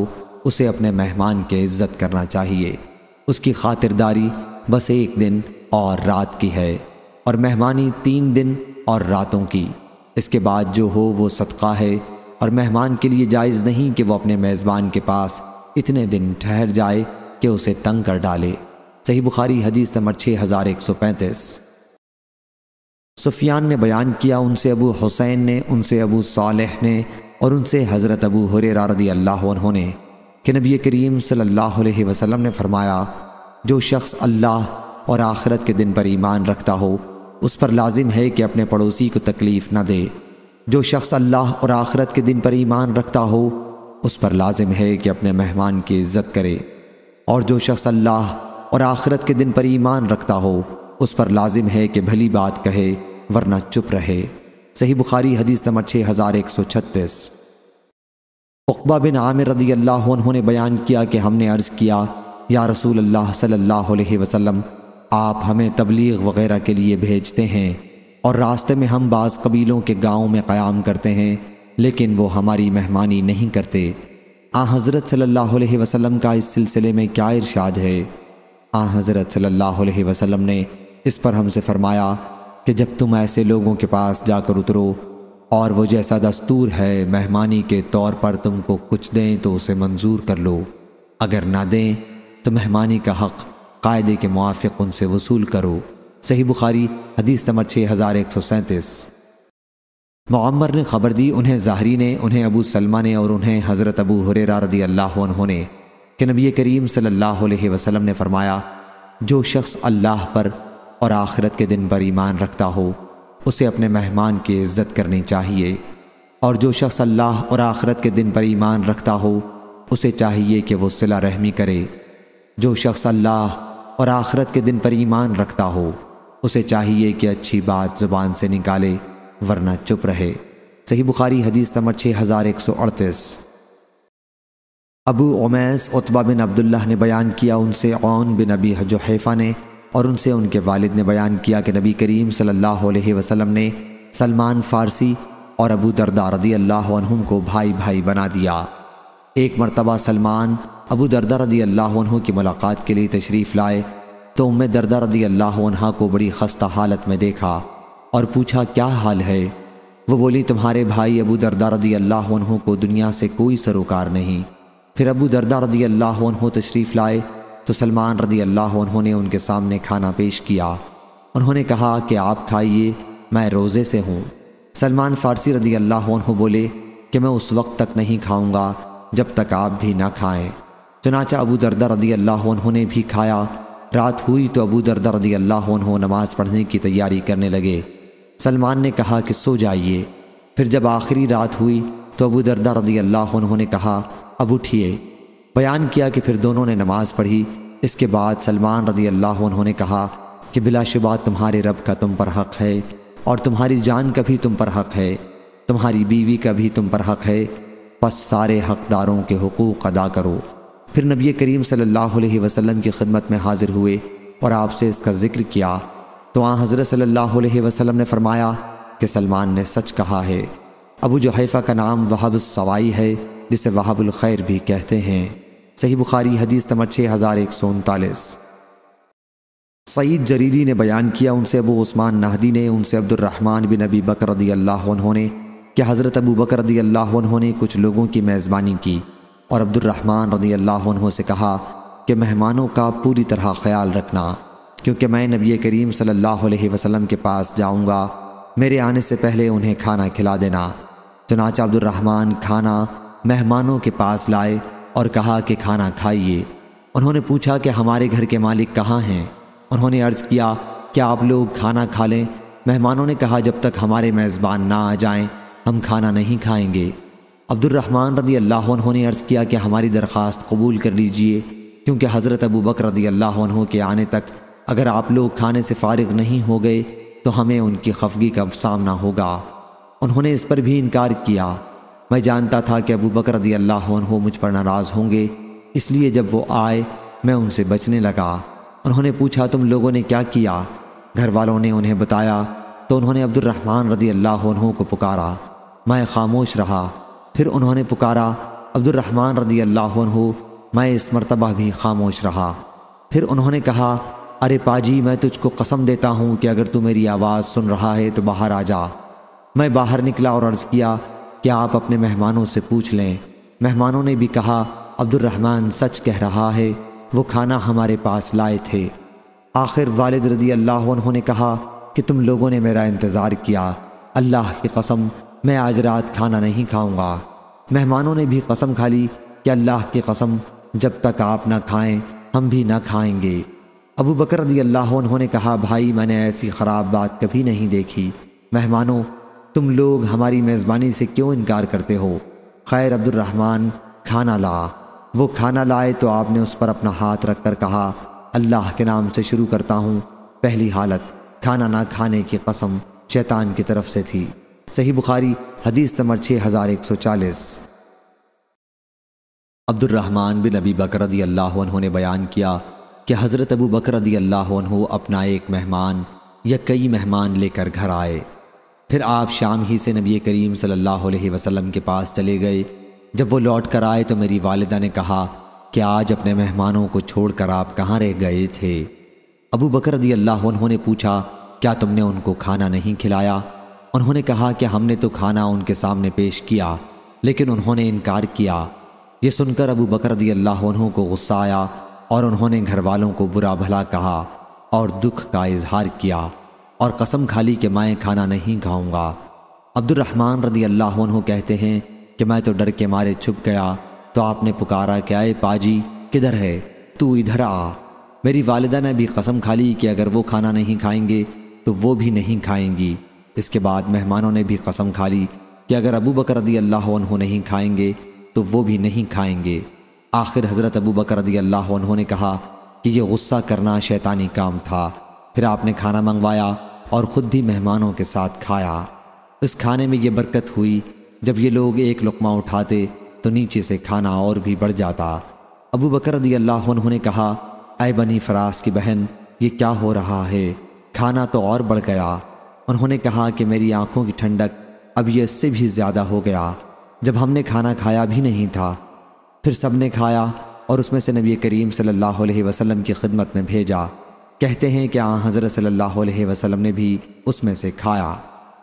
S1: उसे अपने मेहमान के इज़्ज़त करना चाहिए उसकी खातिरदारी बस एक दिन और रात की है और मेहमानी तीन दिन और रातों की इसके बाद जो हो वो सदका है और मेहमान के लिए जायज़ नहीं कि वह अपने मेज़बान के पास इतने दिन ठहर जाए कि उसे तंग कर डाले सही बुखारी हदीस नंबर छः हज़ार एक सौ पैंतीस सुफियान ने बयान किया उनसे अबू हुसैन ने उनसे अबू सालह ने और उनसे हज़रत अबू हुर रदी अल्लाह ने कि नबी करीम सल्लल्लाहु अलैहि वसल्लम ने फरमाया जो शख्स अल्लाह और आखरत के दिन पर ईमान रखता हो उस पर लाजिम है कि अपने पड़ोसी को तकलीफ़ ना दे जो शख्स अल्लाह और आखरत के दिन पर ईमान रखता हो उस पर लाजिम है कि अपने मेहमान की इज्जत करे और जो शख्स अल्लाह और आखरत के दिन पर ईमान रखता हो उस पर लाजिम है कि भली बात कहे वरना चुप रहे सही बुखारी हदीस नंबर छः हज़ार एक सौ छत्तीस उकबा बिन आमिर रदी अल्लाह उन्होंने बयान किया कि हमने अर्ज़ किया या रसूल अल्लाह सल्लल्लाहु अलैहि वसल्लम आप हमें तबलीग वगैरह के लिए भेजते हैं और रास्ते में हम बाज़ कबीलों के गाँव में क्याम करते हैं लेकिन वो हमारी मेहमानी नहीं करते आ हज़रत सल्लल्लाहु वसलम का इस सिलसिले में क्या इरशाद है आ हज़रत सल्लल्लाहु अलैहि ने इस पर हमसे फ़रमाया कि जब तुम ऐसे लोगों के पास जाकर उतरो और वो जैसा दस्तूर है मेहमानी के तौर पर तुमको कुछ दें तो उसे मंजूर कर लो अगर ना दें तो मेहमानी का हक़ कायदे के मुआफ़ उनसे वसूल करो सही बुखारी हदीस नंबर छः हज़ार एक सौ सैंतीस मम्मर ने खबर दी उन्हें ज़ाहरी ने उन्हें अबू सलमा ने और उन्हें हज़रत अबू हुररारदी रदी अल्लाह कि नबी करीम सल्लल्लाहु अलैहि वसल्लम ने फरमाया जो शख्स अल्लाह पर और आखिरत के दिन पर ईमान रखता हो उसे अपने मेहमान की इज़्ज़त करनी चाहिए और जो शख्स अल्लाह और आखिरत के दिन पर ईमान रखता हो उसे चाहिए कि वो सिला रहमी करे जो शख्स अल्लाह और आखिरत के दिन पर ईमान रखता हो उसे चाहिए कि अच्छी बात ज़ुबान से निकाले वरना चुप रहे सही बुखारी हदीस नंबर छः हज़ार एक सौ अड़तीस Abu Umais Utba bin Abdullah ने बयान किया उनसे ओन बिन अबी हैफ़ा ने और उनसे उनके वालिद ने बयान किया कि नबी करीम सल्लल्लाहु अलैहि वसल्लम ने सलमान फ़ारसी और अबू दरदा रदी अल्लाह को भाई भाई बना दिया एक मरतबा सलमान अबू दरदा रदी अल्लाह की मुलाकात के लिए तशरीफ़ लाए तो उम्म दरदा रदी अल्लाह को बड़ी खस्ता हालत में देखा और पूछा क्या हाल है वो बोली तुम्हारे भाई अबू दरदा रदी अल्लाह को दुनिया से कोई सरोकार नहीं फिर अबू दरदा रदी अल्लाह तशरीफ़ लाए तो सलमान रदी अल्लाह उन्होंने उनके सामने खाना पेश किया उन्होंने कहा कि आप खाइए मैं रोज़े से हूँ सलमान फ़ारसी रदी अल्लाह बोले कि मैं उस वक्त तक नहीं खाऊँगा जब तक आप भी ना खाएं चनाचा अबू दरदा रदी अल्लाह उन्होंने भी खाया रात हुई तो अबू दरदा रदी अल्लाह नमाज़ पढ़ने की तैयारी करने लगे सलमान ने कहा कि सो जाइए फिर जब आखिरी रात हुई तो अबू दरदा रदी अल्लाह उन्होंने कहा अब उठिए बयान किया कि फिर दोनों ने नमाज़ पढ़ी इसके बाद सलमान रदी अल्लाह उन्होंने कहा कि बिलाशुबा तुम्हारे रब का तुम पर हक़ है और तुम्हारी जान का भी तुम पर हक़ है तुम्हारी बीवी का भी तुम पर हक़ है बस सारे हकदारों के हकूक़ अदा करो फिर नबी करीम सल्लल्लाहु अलैहि वसल्लम की खिदमत में हाज़िर हुए और आपसे इसका ज़िक्र किया तो आ हज़रत सल्लल्लाहु अलैहि वसल्लम ने फरमाया कि सलमान ने सच कहा है अबू जहैफ़ा का नाम वहाब सवाई है जिसे वहाबुल खैर भी कहते हैं सही बुखारी हदीस नंबर छः हज़ार एक सौ उनतालीस सईद जरीरी ने बयान किया उनसे अबू उस्मान नहदी ने उनसे अब्दुलरहमान बिन अबी बकर रदी अल्लाह ने कि हज़रत अबू बकर रदी अल्लाह ने कुछ लोगों की मेज़बानी की और अब्दुलरहमान रदी अल्लाह से कहा कि मेहमानों का पूरी तरह ख्याल रखना क्योंकि मैं नबी करीम सल्लल्लाहु अलैहि वसल्लम के पास जाऊंगा मेरे आने से पहले उन्हें खाना खिला देना चनाचा अब्दुलरहमान खाना मेहमानों के पास लाए और कहा कि खाना खाइए उन्होंने पूछा कि हमारे घर के मालिक कहाँ हैं उन्होंने अर्ज़ किया क्या आप लोग खाना खा लें मेहमानों ने कहा जब तक हमारे मेज़बान ना आ जाएं हम खाना नहीं खाएंगे अब्दुलरहमान रदी अल्लाह उन्होंने अर्ज़ किया कि हमारी दरख्वास्त कबूल कर लीजिए क्योंकि हज़रत अबू बकर रदी अल्लाह के आने तक अगर आप लोग खाने से फारग नहीं हो गए तो हमें उनकी खफगी का सामना होगा उन्होंने इस पर भी इनकार किया मैं जानता था कि अबू बकर रदी अल्लाह हो मुझ पर नाराज़ होंगे इसलिए जब वो आए मैं उनसे बचने लगा उन्होंने पूछा तुम लोगों ने क्या किया घर वालों ने उन्हें बताया तो उन्होंने अब्दुलरहमान रदी अल्लाह को पुकारा मैं खामोश रहा फिर उन्होंने पुकारा अब्दुलरहमान रदी अल्लाह मैं इस मरतबा भी खामोश रहा फिर उन्होंने कहा अरे पाजी मैं तुझको कसम देता हूँ कि अगर तू मेरी आवाज़ सुन रहा है तो बाहर आ जा मैं बाहर निकला और अर्ज़ किया क्या आप अपने मेहमानों से पूछ लें मेहमानों ने भी कहा अब्दुलरहमान सच कह रहा है वो खाना हमारे पास लाए थे आखिर वालिद रदी अल्लाह उन्होंने कहा कि तुम लोगों ने मेरा इंतज़ार किया अल्लाह की कसम मैं आज रात खाना नहीं खाऊंगा मेहमानों ने भी कसम खा ली कि अल्लाह की कसम जब तक आप ना खाएं हम भी ना खाएंगे अबू बकर रदी अल्लाह उन्होंने कहा भाई मैंने ऐसी ख़राब बात कभी नहीं देखी मेहमानों तुम लोग हमारी मेज़बानी से क्यों इनकार करते हो खैर अब्दुलरहमान खाना ला वो खाना लाए तो आपने उस पर अपना हाथ रख कर कहा अल्लाह के नाम से शुरू करता हूँ पहली हालत खाना ना खाने की कसम शैतान की तरफ से थी सही बुखारी हदीस नंबर छः हज़ार एक सौ चालीस अब्दुलरहमान बिन अबी बकर अल्लाह ने बयान किया कि हज़रत अबू बकर अल्लाह अपना एक मेहमान या कई मेहमान लेकर घर आए फिर आप शाम ही से नबी करीम सल्लल्लाहु अलैहि वसल्लम के पास चले गए जब वो लौट कर आए तो मेरी वालदा ने कहा कि आज अपने मेहमानों को छोड़कर आप कहाँ रह गए थे अबू बकर रदी अल्लाह उन्होंने पूछा क्या तुमने उनको खाना नहीं खिलाया उन्होंने कहा कि हमने तो खाना उनके सामने पेश किया लेकिन उन्होंने इनकार किया ये सुनकर अबू बकर रदी अल्लाह को गुस्सा आया और उन्होंने घर वालों को बुरा भला कहा और दुख का इजहार किया और कसम खा ली कि मैं खाना नहीं खाऊंगा अब्दुलरहमान रदी अल्लाह कहते हैं कि मैं तो डर के मारे छुप गया तो आपने पुकारा क्या है पाजी किधर है तू इधर आ मेरी वालदा ने भी कसम खा ली कि अगर वो खाना नहीं खाएंगे तो वो भी नहीं खाएंगी इसके बाद मेहमानों ने भी कसम खा ली कि अगर अबू बकर रदी अल्लाह नहीं खाएंगे तो वो भी नहीं खाएंगे आखिर हज़रत अबू बकर रदी अल्लाह ने कहा कि यह गुस्सा करना शैतानी काम था फिर आपने खाना मंगवाया और ख़ुद भी मेहमानों के साथ खाया इस खाने में ये बरकत हुई जब ये लोग एक लुकमा उठाते तो नीचे से खाना और भी बढ़ जाता अबू बकर रदी अल्लाह उन्होंने कहा अय बनी फरास की बहन ये क्या हो रहा है खाना तो और बढ़ गया उन्होंने कहा कि मेरी आंखों की ठंडक अब यह इससे भी ज़्यादा हो गया जब हमने खाना खाया भी नहीं था फिर सब ने खाया और उसमें से नबी करीम सल्लल्लाहु अलैहि वसल्लम की खिदमत में भेजा कहते हैं कि आ हज़रत सल्लल्लाहु अलैहि वसल्लम ने भी उसमें से खाया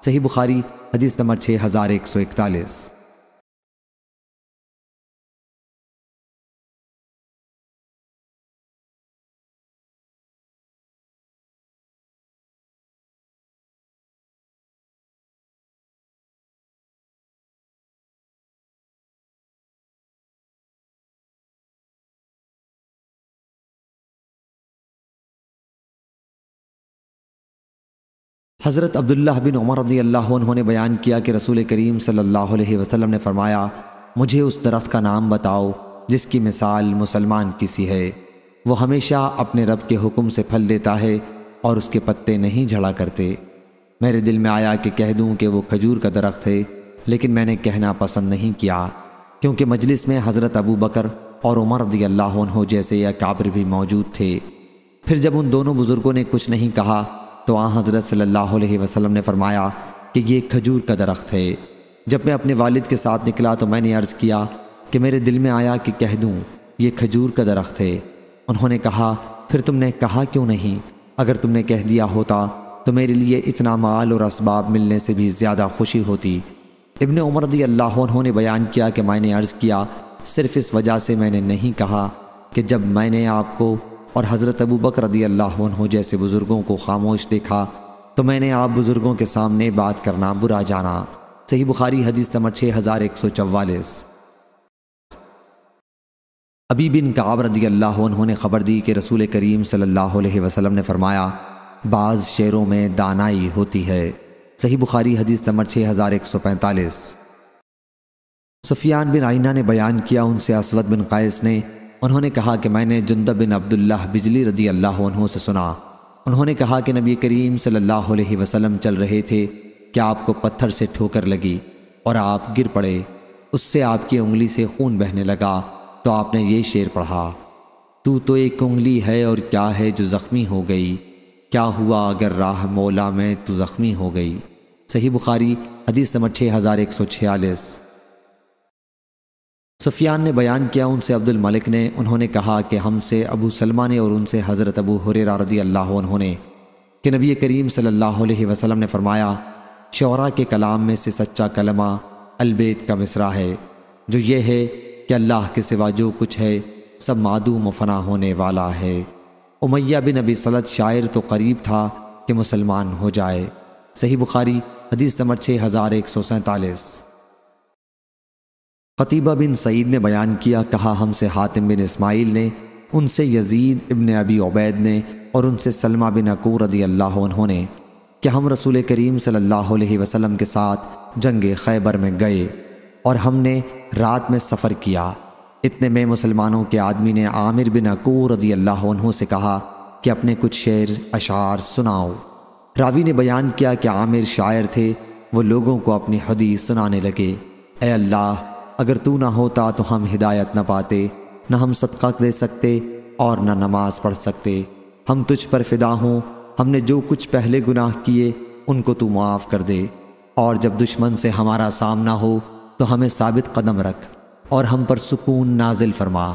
S1: सही बुखारी हदीस नंबर छः हज़ार एक सौ इकतालीस हज़रत अब्दुल्ला बिन उमर रदी अल्लाह ने बयान किया कि रसूल करीम सल्लल्लाहु अलैहि वसल्लम ने फ़रमाया मुझे उस दरख्त का नाम बताओ जिसकी मिसाल मुसलमान किसी है वो हमेशा अपने रब के हुक्म से फल देता है और उसके पत्ते नहीं झड़ा करते मेरे दिल में आया कि कह दूँ कि वो खजूर का दरख्त है लेकिन मैंने कहना पसंद नहीं किया क्योंकि मजलिस में हज़रत अबू बकर और उमर रदी अल्लाह जैसे अकाबर भी मौजूद थे फिर जब उन दोनों बुज़ुर्गों ने कुछ नहीं कहा तो आ हज़रत सल्लल्लाहु अलैहि वसल्लम ने फरमाया कि ये खजूर का दरख्त है जब मैं अपने वालिद के साथ निकला तो मैंने अर्ज़ किया कि मेरे दिल में आया कि कह दूँ ये खजूर का दरख्त है उन्होंने कहा फिर तुमने कहा क्यों नहीं अगर तुमने कह दिया होता तो मेरे लिए इतना माल और इसबाब मिलने से भी ज़्यादा खुशी होती इबन उमर रदी अल्लाह उन्होंने बयान किया कि मैंने अर्ज़ किया सिर्फ़ इस वजह से मैंने नहीं कहा कि जब मैंने आपको और हज़रत अबू बकर रदी अल्लाह जैसे बुज़ुर्गों को खामोश देखा तो मैंने आप बुज़ुर्गों के सामने बात करना बुरा जाना सही बुखारी हदीस नंबर छः हज़ार एक सौ चवालीस अबी बिन काब रदी अल्लाह ने ख़बर दी कि रसूल करीम सल्लल्लाहु वसलम ने फरमाया बाज़ शेरों में दानाई होती है सही बुखारी हदीस नंबर छः हज़ार एक सौ पैंतालीस सुफियान बिन आइना ने बयान किया उनसे असवद बिन कायस ने उन्होंने कहा कि मैंने जुंदा बिन अब्दुल्लाह बिजली रदी अल्लाह से सुना उन्होंने कहा कि नबी करीम सल्लल्लाहु अलैहि वसल्लम चल रहे थे क्या आपको पत्थर से ठोकर लगी और आप गिर पड़े उससे आपकी उंगली से खून बहने लगा तो आपने ये शेर पढ़ा तू तो एक उंगली है और क्या है जो ज़ख्मी हो गई क्या हुआ अगर राह मौला में तो ज़ख्मी हो गई सही बुखारी हदीस नंबर छः हज़ार एक सौ छियालीस सुफियान ने बयान किया उनसे अब्दुल मलिक ने उन्होंने कहा कि हमसे अबू सलमा ने और उनसे हज़रत अबू हुरेरा रदी अल्लाह उन्होंने कि नबी करीम सल्लल्लाहु अलैहि वसल्लम ने फरमाया शरा के कलाम में से सच्चा कलमा अलबेत का मिसरा है जो ये है कि अल्लाह के सिवा जो कुछ है सब मादूम फना होने वाला है उमैया बिन अबी सलत शायर तो करीब था कि मुसलमान हो जाए सही बुखारी हदीस नंबर छः हज़ार एक सौ कतीबा बिन सईद ने बयान किया कहा हमसे हातिम बिन इस्माइल ने उनसे यजीद इबन अबी उबैद ने और उनसे सलमा बिन अकूर रदी अल्लाह उन्होंने कि हम रसूल करीम सल्लल्लाहु अलैहि वसल्लम के साथ जंग खैबर में गए और हमने रात में सफ़र किया इतने में मुसलमानों के आदमी ने आमिर बिन अकूर रदी अल्लाह से कहा कि अपने कुछ शेर अशार सुनाओ रावी ने बयान किया कि आमिर शायर थे वो लोगों को अपनी हदीस सुनाने लगे ए अल्लाह अगर तू ना होता तो हम हिदायत ना पाते ना हम सदका दे सकते और ना नमाज पढ़ सकते हम तुझ पर फिदा हों हमने जो कुछ पहले गुनाह किए उनको तू माफ़ कर दे और जब दुश्मन से हमारा सामना हो तो हमें साबित कदम रख और हम पर सुकून नाजिल फरमा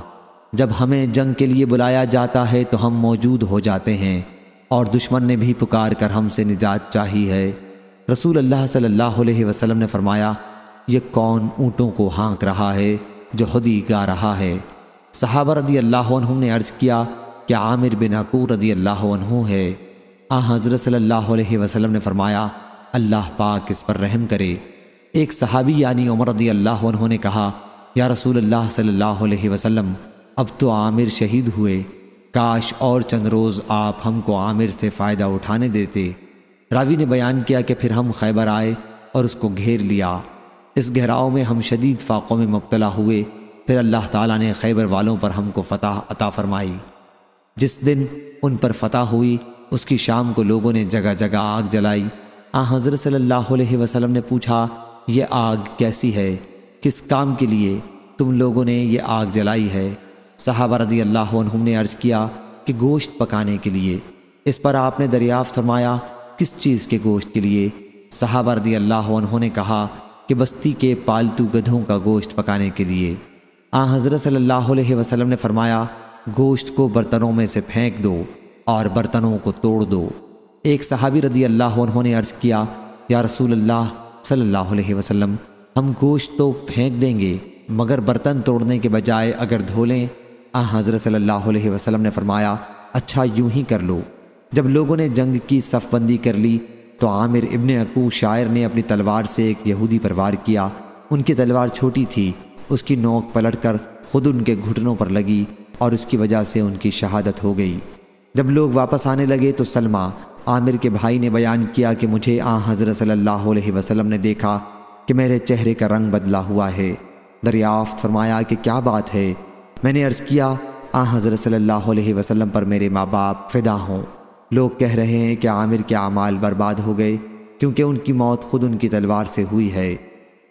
S1: जब हमें जंग के लिए बुलाया जाता है तो हम मौजूद हो जाते हैं और दुश्मन ने भी पुकार कर हमसे निजात चाही है रसूल अल्लाह सल्लल्लाहु अलैहि वसल्लम ने फरमाया ये कौन ऊँटों को हाँक रहा है जो हदी गा रहा है सहाबा रदी अल्लाह ने अर्ज़ किया कि आमिर बिन अकूर रदी अल्लाह है आ हाँ हज़रत सल्लल्लाहु अलैहि वसल्लम ने फरमाया अल्लाह पाक इस पर रहम करे एक सहाबी यानी उमर रदी अल्लाह ने कहा या रसूल अल्लाह सल्लल्लाहु अलैहि वसल्लम अब तो आमिर शहीद हुए काश और चंद रोज़ आप हमको आमिर से फ़ायदा उठाने देते रावी ने बयान किया कि फिर हम खैबर आए और उसको घेर लिया इस गहराव में हम शदीद फाक़ों में मुबतला हुए फिर अल्लाह ताला ने खैबर वालों पर हमको फतह अता फरमाई जिस दिन उन पर फतह हुई उसकी शाम को लोगों ने जगह जगह आग जलाई आ हज़रत सल्लल्लाहु अलैहि वसल्लम ने पूछा ये आग कैसी है किस काम के लिए तुम लोगों ने यह आग जलाई है साहबा रदी अल्लाह ने अर्ज़ किया कि गोश्त पकाने के लिए इस पर आपने दरियाफ़ फरमाया किस चीज़ के गोश्त के लिए साहबा रदी अल्लाह ने कहा कि बस्ती के पालतू गधों का गोश्त पकाने के लिए आ हज़रत सल्लल्लाहु अलैहि वसल्लम ने फरमाया गोश्त को बर्तनों में से फेंक दो और बर्तनों को तोड़ दो एक सहाबी रदी अल्लाह उन्होंने अर्ज़ किया या रसूल अल्लाह सल्लल्लाहु अलैहि वसल्लम हम गोश्त तो फेंक देंगे मगर बर्तन तोड़ने के बजाय अगर धो लें आ हज़रत सल्लल्लाहु अलैहि वसल्लम ने फरमाया अच्छा यूं ही कर लो जब लोगों ने जंग की सफबंदी कर ली तो आमिर इबन अकू शायर ने अपनी तलवार से एक यहूदी पर वार किया उनकी तलवार छोटी थी उसकी नोक पलट कर खुद उनके घुटनों पर लगी और उसकी वजह से उनकी शहादत हो गई जब लोग वापस आने लगे तो सलमा आमिर के भाई ने बयान किया कि मुझे आ हज़रत सल्लल्लाहु अलैहि वसल्लम ने देखा कि मेरे चेहरे का रंग बदला हुआ है दरियाफ्त फरमाया कि क्या बात है मैंने अर्ज़ किया आ हज़रत सल्लल्लाहु अलैहि वसल्लम पर मेरे माँ बाप फिदा हों लोग कह रहे हैं कि आमिर के अमाल बर्बाद हो गए क्योंकि उनकी मौत खुद उनकी तलवार से हुई है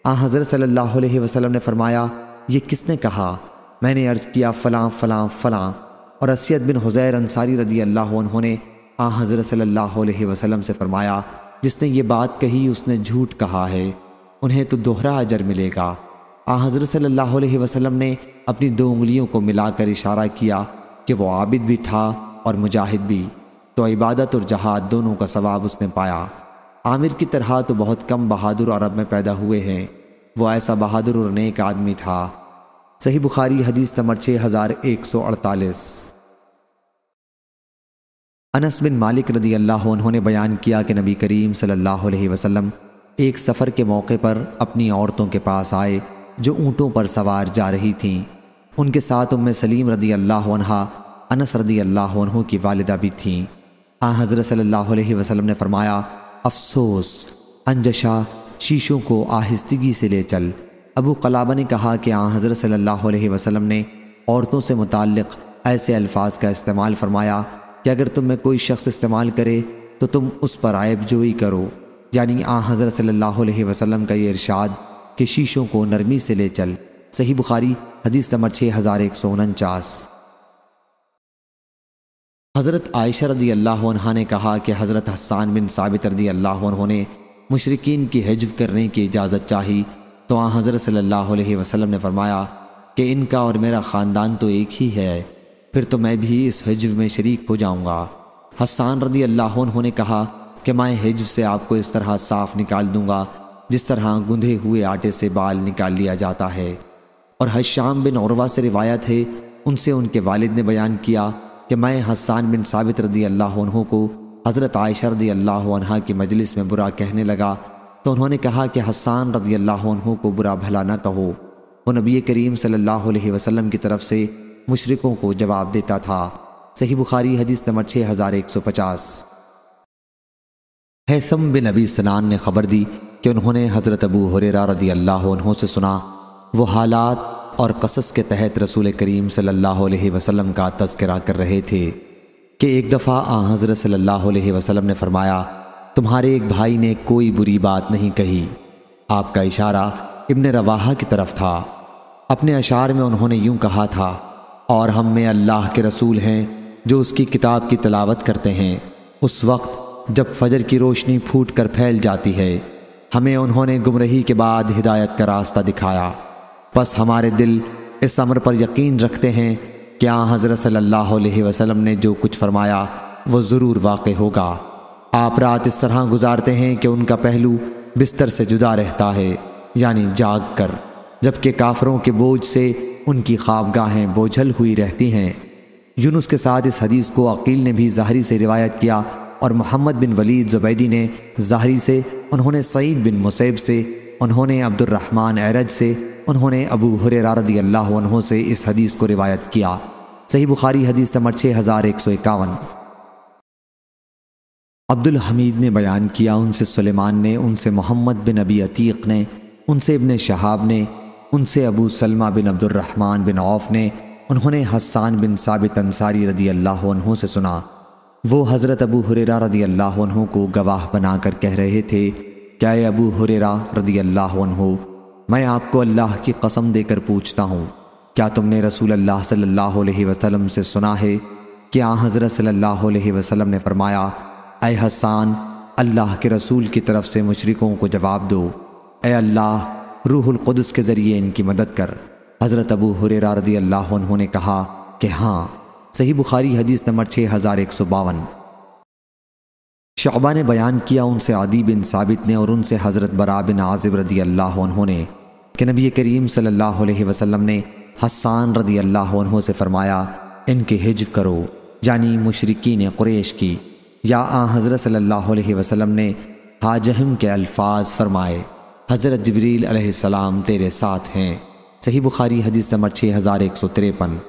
S1: आ हज़रत सल्लल्लाहु अलैहि वसल्लम ने फरमाया ये किसने कहा मैंने अर्ज़ किया फ़लाँ फ़लाँ फ़लाँ और असियत बिन हुज़ैर अंसारी रज़ी अल्लाह उन्होंने आ हज़रत सल्लल्लाहु अलैहि वसल्लम से फ़रमाया जिसने ये बात कही उसने झूठ कहा है उन्हें तो दोहरा अजर मिलेगा आ हज़रत सल्लल्लाहु अलैहि वसल्लम ने अपनी दो उंगलियों को मिलाकर इशारा किया कि वो आबिद भी था और मुजाहिद भी तो इबादत और जहाद दोनों का सवाब उसने पाया आमिर की तरह तो बहुत कम बहादुर अरब में पैदा हुए हैं वो ऐसा बहादुर और नेक आदमी था सही बुखारी हदीस नंबर छः हज़ार एक सौ अड़तालीस अनस बिन मालिक रदी अल्लाह उन्होंने बयान किया कि नबी करीम सल्लल्लाहु अलैहि वसल्लम एक सफ़र के मौके पर अपनी औरतों के पास आए जो ऊँटों पर सवार जा रही थीं उनके साथ उम सलीम रदी अल्लाह अनस रदी अल्लाह की वालदा भी थीं आ हाँ, हज़रत सल्लल्लाहु अलैहि वसल्लम ने फरमाया अफसोस अंजशा शीशों को आहिस्तगी से ले चल अबू कलाबा ने कहा कि आ हाँ, हज़रत सल्लल्लाहु अलैहि वसल्लम ने औरतों से मुतक़ ऐसे अल्फाज का इस्तेमाल फरमाया कि अगर तुम में कोई शख्स इस्तेमाल करे तो तुम उस पर आयब जोई करो यानी आ हाँ, हज़रत सल्लल्लाहु अलैहि वसल्लम का ये इरशाद कि शीशों को नरमी से ले चल सही बुखारी हदीस नंबर छः हज़ार एक सौ उनचास हज़रत आयशा रदी अल्लाह ने कहा कि हज़रत हसान बिन साबित रदी अल्लाह ने मशरकिन की हजव करने की इजाज़त चाही तो वहाँ हज़रत सल्ला वसम ने फरमाया कि इनका और मेरा ख़ानदान तो एक ही है फिर तो मैं भी इस हजव में शरीक हो जाऊँगा हसान रदी अल्लाह ने कहा कि मैं हजव से आपको इस तरह साफ़ निकाल दूँगा जिस तरह गुंधे हुए आटे से बाल निकाल लिया जाता है और हशाम बिन औरवा से रिवायत है उनसे उनके वालद ने बयान किया कि मैं हसान बिन साबित रदी अल्लाह को हज़रत आयशा रदी अल्लाह की मजलिस में बुरा कहने लगा तो उन्होंने कहा कि हसान रदी अल्लाह को बुरा भला न कहो वो नबी करीम सल्लल्लाहु अलैहि वसल्लम की तरफ से मुशरकों को जवाब देता था सही बुखारी हदीस नंबर छः हज़ार एक सौ पचास हैसम बिन नबी सनान ने खबर दी कि उन्होंने हज़रत अबू हुरेरा रदी अल्लाह से सुना वो हालात और कसस के तहत रसूल करीम सल्लल्लाहु अलैहि वसल्लम का तस्करा कर रहे थे कि एक दफ़ा आ हज़रत सल्लल्लाहु अलैहि वसल्लम ने फरमाया तुम्हारे एक भाई ने कोई बुरी बात नहीं कही आपका इशारा इब्न रवाहा की तरफ था अपने अशार में उन्होंने यूं कहा था और हम में अल्लाह के रसूल हैं जो उसकी किताब की तलावत करते हैं उस वक्त जब फजर की रोशनी फूट कर फैल जाती है हमें उन्होंने गुमरही के बाद हिदायत का रास्ता दिखाया बस हमारे दिल इस अमर पर यकीन रखते हैं कि हाँ हज़रत सल्लल्लाहु अलैहि वसल्लम ने जो कुछ फरमाया वो ज़रूर वाक़ होगा आप रात इस तरह गुजारते हैं कि उनका पहलू बिस्तर से जुदा रहता है यानी जाग कर जबकि काफरों के बोझ से उनकी ख्वाबगाहें बोझल हुई रहती हैं यूनुस के साथ इस हदीस को अकील ने भी ज़ाहरी से रिवायत किया और मोहम्मद बिन वलीद जुबैदी ने ज़ाहरी से उन्होंने सईद बिन मुसैब से उन्होंने अब्दुलरहमान एरज से उन्होंने अबू हुररदी अल्लाह से इस हदीस को रिवायत किया सही बुखारी हदीस नंबर छः हज़ार एक सौ इक्यावन अब्दुल हमीद ने बयान किया उनसे सुलेमान ने उनसे मोहम्मद बिन अबी अतीक ने उनसे इबन शहाब ने उनसे Abu Salama bin Abdulrahman bin Auf ने उन्होंने हसान बिन साबित अंसारी रदी अल्लाह से सुना वो हज़रत अबू हुररा रदी अल्लाह को गवाह बनाकर कह रहे थे क्या अबू हुररा रदी अल्लाह मैं आपको अल्लाह की कसम देकर पूछता हूँ क्या तुमने रसूल अल्लाह सल्लल्लाहु अलैहि वसल्लम से सुना है कि आ हज़रत सल्लल्लाहु अलैहि वसल्लम ने फरमाया अय हसान अल्लाह के रसूल की तरफ से मुशरकों को जवाब दो ए अल्लाह रूहुल क़ुदस के ज़रिए इनकी मदद कर हज़रत अबू हुरेरा रदी अल्लाह ने कहा कि हाँ सही बुखारी हदीस नंबर छः हज़ार एक सौ बावन शबा ने बयान किया उनसे आदि बिन साबित ने और उनसे हज़रत बरा बिन आज़िब रदी अल्लाह ने कि नबी करीम सल्लल्लाहु अलैहि वसल्लम ने हसान रदी अल्लाह से फ़रमाया इनके हिजव करो यानी ने क्रेश की या आ हज़रत सल्लल्लाहु अलैहि वसल्लम ने हाजहम के अल्फाज फ़रमाए हज़रत जबरील सलाम तेरे साथ हैं सही बुखारी हदीस नंबर छः हज़ार एक सौ तिरपन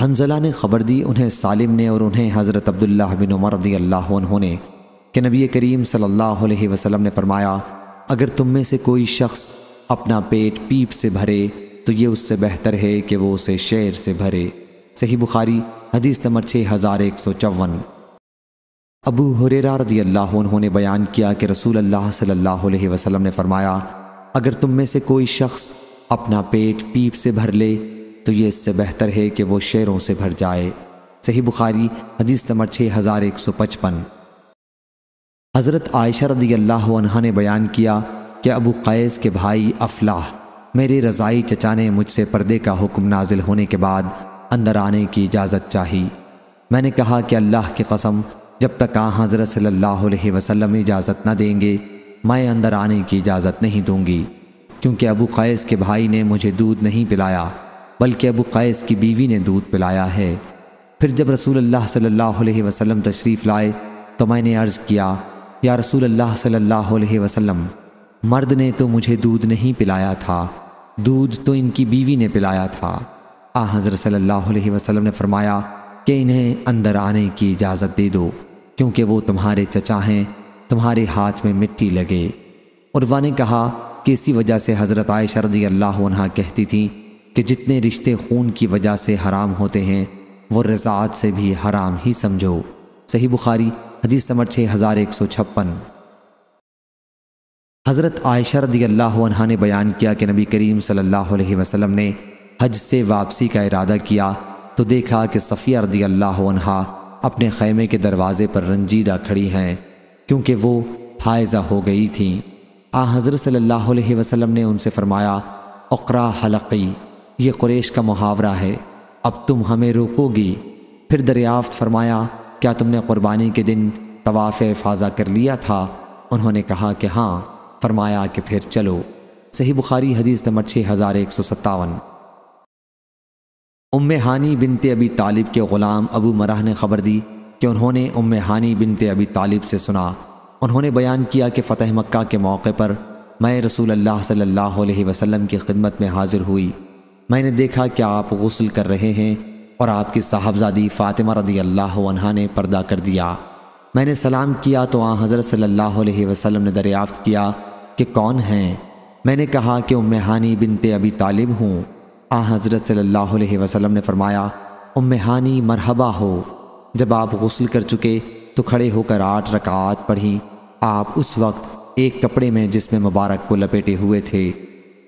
S1: हंजला ने खबर दी उन्हें सालिम ने और उन्हें हज़रत अब्दुल्लाह बिन उमर रदी अल्लाह ने कि नबी करीम सल्लल्लाहु अलैहि वसल्लम ने फरमाया अगर तुम में से कोई शख्स अपना पेट पीप से भरे तो ये उससे बेहतर है कि वो उसे शेर से भरे सही बुखारी हदीस नंबर छः हज़ार एक सौ चौवन अबू हुरेरा रदी अल्लाह उन्होंने बयान किया कि रसूल अल्लाह सल्लल्लाहु अलैहि वसल्लम ने फरमाया अगर तुम में से कोई शख्स अपना पेट पीप से भर ले तो ये इससे बेहतर है कि वो शेरों से भर जाए सही बुखारी हदीस नंबर छः हज़ार एक सौ पचपन हज़रत आयशा रदी अल्लाह ने बयान किया कि अबू कैस के भाई अफलाह मेरे रज़ाई चचा ने मुझसे पर्दे का हुक्म नाजिल होने के बाद अंदर आने की इजाज़त चाही मैंने कहा कि अल्लाह की कसम जब तक आ हज़रत सल्लल्लाहु अलैहि वसल्लम इजाज़त न देंगे मैं अंदर आने की इजाज़त नहीं दूंगी क्योंकि अबू कैस के भाई ने मुझे दूध नहीं पिलाया बल्कि अबू कैस की बीवी ने दूध पिलाया है फिर जब रसूल अल्लाह सल्लल्लाहु अलैहि वसल्लम तशरीफ़ लाए तो मैंने अर्ज़ किया या रसूल अल्लाह सल्लल्लाहु अलैहि वसल्लम मर्द ने तो मुझे दूध नहीं पिलाया था दूध तो इनकी बीवी ने पिलाया था आ हज़र सल्लल्लाहु अलैहि वसल्लम ने फरमाया कि इन्हें अंदर आने की इजाज़त दे दो क्योंकि वो तुम्हारे चचा हैं तुम्हारे हाथ में मिट्टी लगे उर्वा ने कहा कि इसी वजह से हज़रत आयशा रजी अल्लाह कहती थी कि जितने रिश्ते खून की वजह से हराम होते हैं वो रज़ात से भी हराम ही समझो सही बुखारी हदीस नंबर छः हज़ार एक सौ छप्पन हज़रत आयशर रदी अल्लाह ने बयान किया कि नबी करीम सल्लल्लाहु अलैहि वसल्लम ने हज से वापसी का इरादा किया तो देखा कि सफ़िया रदी अल्लाह अपने खैमे के दरवाज़े पर रंजीदा खड़ी हैं क्योंकि वो हायजा हो गई थी आ हज़रत सल्लल्लाहु अलैहि वसल्लम ने उनसे फ़रमाया अकरा हलकी ये कुरेश का मुहावरा है अब तुम हमें रोकोगी फिर दरियाफ्त फरमाया क्या तुमने क़ुरबानी के दिन तवाफ़ फाजा कर लिया था उन्होंने कहा कि हाँ फरमाया कि फिर चलो सही बुखारी हदीस नंबर छः हज़ार एक सौ सत्तावन उम हानी बिनते अबी तालिब के ग़ुलाम अबू मराह ने ख़बर दी कि उन्होंने उम हानी बिनते अबी तालिब से सुना उन्होंने बयान किया कि फ़तेह मक्का के मौके पर मैं रसूल अल्लाह सल्लल्लाहु अलैहि वसल्लम की खिदमत में हाज़िर हुई मैंने देखा कि आप गसल कर रहे हैं और आपकी साहबजादी फ़ातिमा रदी अल्लाह अनहा ने पर्दा कर दिया मैंने सलाम किया तो आ हज़रत सल्लल्लाहु वसलम ने दरियाफ्त किया कि कौन हैं मैंने कहा कि उम हानी बिनते अभी तालिब हूँ आ हज़रत सल्लल्लाहु वसलम ने फरमाया उम हानी मरहबा हो जब आप गसल कर चुके तो खड़े होकर आठ रकात पढ़ी आप उस वक्त एक कपड़े में जिसमें मुबारक को लपेटे हुए थे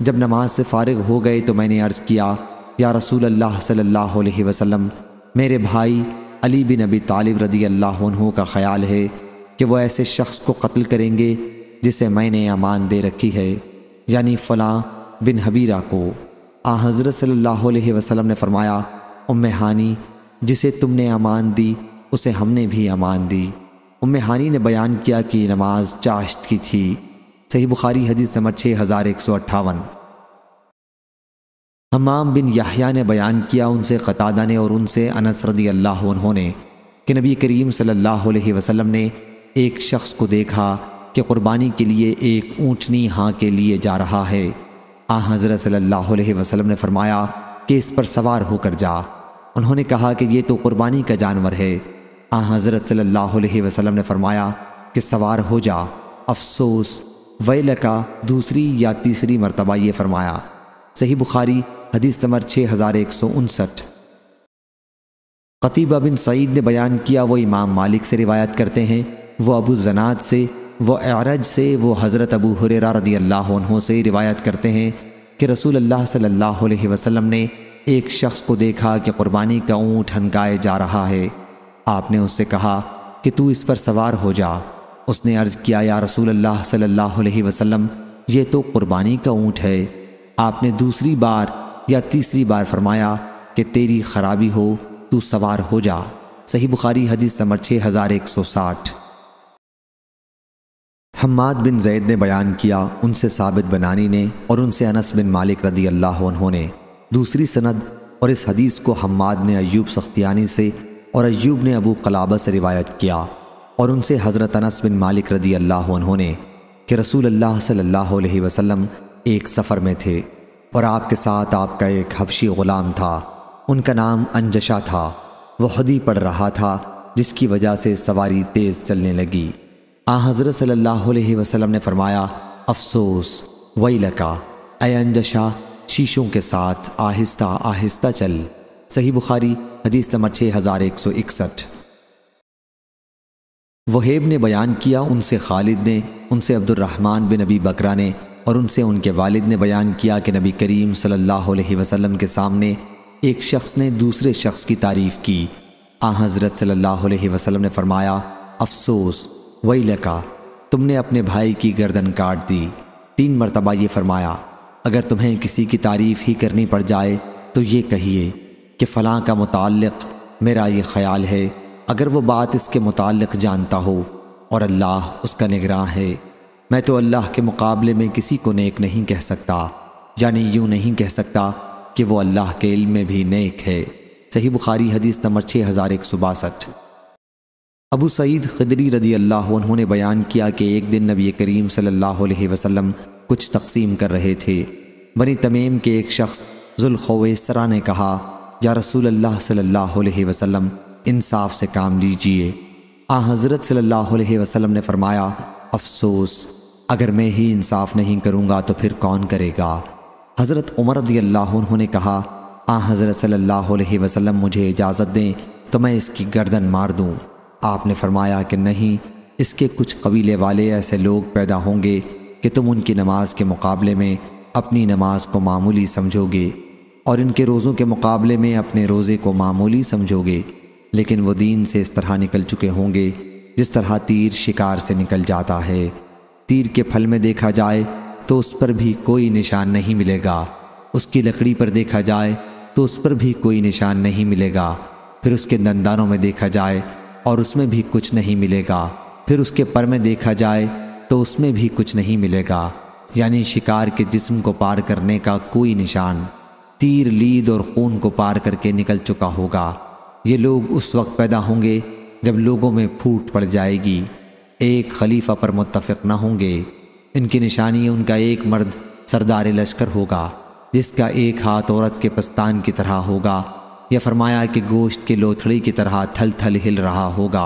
S1: जब नमाज से फ़ारिग हो गए तो मैंने अर्ज़ किया या रसूल अल्लाह सल्लल्लाहु अलैहि वसल्लम मेरे भाई अली बिन अबी तालिब रदी अल्लाह का ख़्याल है कि वह ऐसे शख्स को कत्ल करेंगे जिसे मैंने अमान दे रखी है यानी फ़लाँ बिन हबीरा को आ हज़रत सल्लल्लाहु अलैहि वसल्लम ने फरमाया उम हानी जिसे तुमने अमान दी उसे हमने भी अमान दी उम हानी ने बयान किया कि नमाज चाश्त की थी सही बुखारी हदीस नंबर छः हज़ार एक सौ अट्ठावन हमाम बिन याहिया ने बयान किया उनसे कतादा ने और उनसे अनस रदी अल्लाह उन्होंने कि नबी करीम सल्लल्लाहु अलैहि वसल्लम ने एक शख्स को देखा कि कुर्बानी के लिए एक ऊँटनी हाँ के लिए जा रहा है आ हज़रत सल्लल्लाहु अलैहि वसल्लम ने फरमाया कि इस पर सवार होकर जा उन्होंने कहा कि ये तो कुर्बानी का जानवर है आ हज़रत सल्लल्लाहु अलैहि वसल्लम ने फरमाया कि सवार हो जा अफसोस वैल का दूसरी या तीसरी मरतबा ये फरमाया सही बुखारी हदीस नंबर छः हज़ार एक सौ उनसठ कतीबा बिन सईद ने बयान किया वो इमाम मालिक से रिवायत करते हैं वो अबू जनात से वो एरज से वो हज़रत अबू हुरेरा रदी अल्लाह से रिवायत करते हैं कि रसूल अल्लाह सल्लल्लाहु अलैहि वसल्लम ने एक शख्स को देखा कि कुर्बानी का ऊँट हनकाए जा रहा है आपने उससे कहा कि तू इस पर सवार हो जा उसने अर्ज़ किया या रसूल अल्लाह सल्लल्लाहु अलैहि वसल्लम ये तो कुर्बानी का ऊँट है आपने दूसरी बार या तीसरी बार फरमाया कि तेरी खराबी हो तू सवार हो जा सही बुखारी हदीस नंबर छः हज़ार एक सौ साठ हम्माद बिन जैद ने बयान किया उनसे साबित बनानी ने और उनसे अनस बिन मालिक रदी अल्लाह ने दूसरी सनद और इस हदीस को हम्माद ने अयूब सख्तियानी से और अयूब ने अबू कलाबा से रिवायत किया और उनसे हज़रत अनस बिन मालिक रदी अल्लाह उन्होंने कि रसूल अल्लाह सल्लल्लाहु अलैहि वसल्लम एक सफ़र में थे और आपके साथ आपका एक हबशी ग़ुलाम था उनका नाम अंजशा था वह हदी पढ़ रहा था जिसकी वजह से सवारी तेज़ चलने लगी आ हज़रत सल्लल्लाहु अलैहि वसल्लम ने फरमाया अफसोस वही लका अय अंजशा शीशों के साथ आहिस्ता आहिस्ता चल सही बुखारी हदीस नंबर छः हज़ार एक सौ इकसठ वहेब ने बयान किया उनसे खालिद ने उनसे अब्दुलरहमान बिन नबी बकरा ने और उनसे उनके वालिद ने बयान किया कि नबी करीम सल्लल्लाहु अलैहि वसल्लम के सामने एक शख्स ने दूसरे शख्स की तारीफ़ की आ हज़रत सल्लल्लाहु अलैहि वसल्लम ने फरमाया अफसोस वही लका तुमने अपने भाई की गर्दन काट दी तीन मरतबा ये फरमाया अगर तुम्हें किसी की तारीफ़ ही करनी पड़ जाए तो ये कहिए कि फ़लाँ का मुतक़ मेरा ये ख्याल है अगर वो बात इसके मुतक़ जानता हो और अल्लाह उसका निगरान है मैं तो अल्लाह के मुकाबले में किसी को नेक नहीं कह सकता यानी यूँ नहीं कह सकता कि वो अल्लाह के इल्म में भी नेक है सही बुखारी हदीस नंबर छः हज़ार एक सौ बासठ अबू सईद खदरी रदी अल्लाह उन्होंने बयान किया कि एक दिन नबी करीम सल्लल्लाहु अलैहि वसल्लम कुछ तकसीम कर रहे थे बनी तमीम के एक शख्स जुल्खोसरा ने कहा या रसूल अल्लाह सल्लल्लाहु अलैहि वसल्लम इंसाफ से काम लीजिए आ हज़रत सल्लल्लाहु अलैहि वसल्लम ने फरमाया अफसोस अगर मैं ही इंसाफ नहीं करूँगा तो फिर कौन करेगा हज़रत उमर रदी अल्लाह उन्होंने कहा आ हज़रत सल्लल्लाहु अलैहि वसल्लम मुझे इजाज़त दें तो मैं इसकी गर्दन मार दूँ आपने फरमाया कि नहीं इसके कुछ कबीले वाले ऐसे लोग पैदा होंगे कि तुम उनकी नमाज के मुकाबले में अपनी नमाज को मामूली समझोगे और इनके रोज़ों के मुकाबले में अपने रोज़े को मामूली समझोगे लेकिन वो दीन से इस तरह निकल चुके होंगे जिस तरह तीर शिकार से निकल जाता है तीर के फल में देखा जाए तो उस पर भी कोई निशान नहीं मिलेगा उसकी लकड़ी पर देखा जाए तो उस पर भी कोई निशान नहीं मिलेगा फिर उसके दंदानों में देखा जाए और उसमें भी कुछ नहीं मिलेगा फिर उसके पर में देखा जाए तो उसमें भी कुछ नहीं मिलेगा यानी शिकार के जिस्म को पार करने का कोई निशान तीर लीद और खून को पार करके निकल चुका होगा ये लोग उस वक्त पैदा होंगे जब लोगों में फूट पड़ जाएगी एक खलीफा पर मुतफ़ न होंगे इनकी निशानी उनका एक मर्द सरदार लश्कर होगा जिसका एक हाथ औरत के पस्तान की तरह होगा या फरमाया कि गोश्त के लोथड़ी की तरह थल थल हिल रहा होगा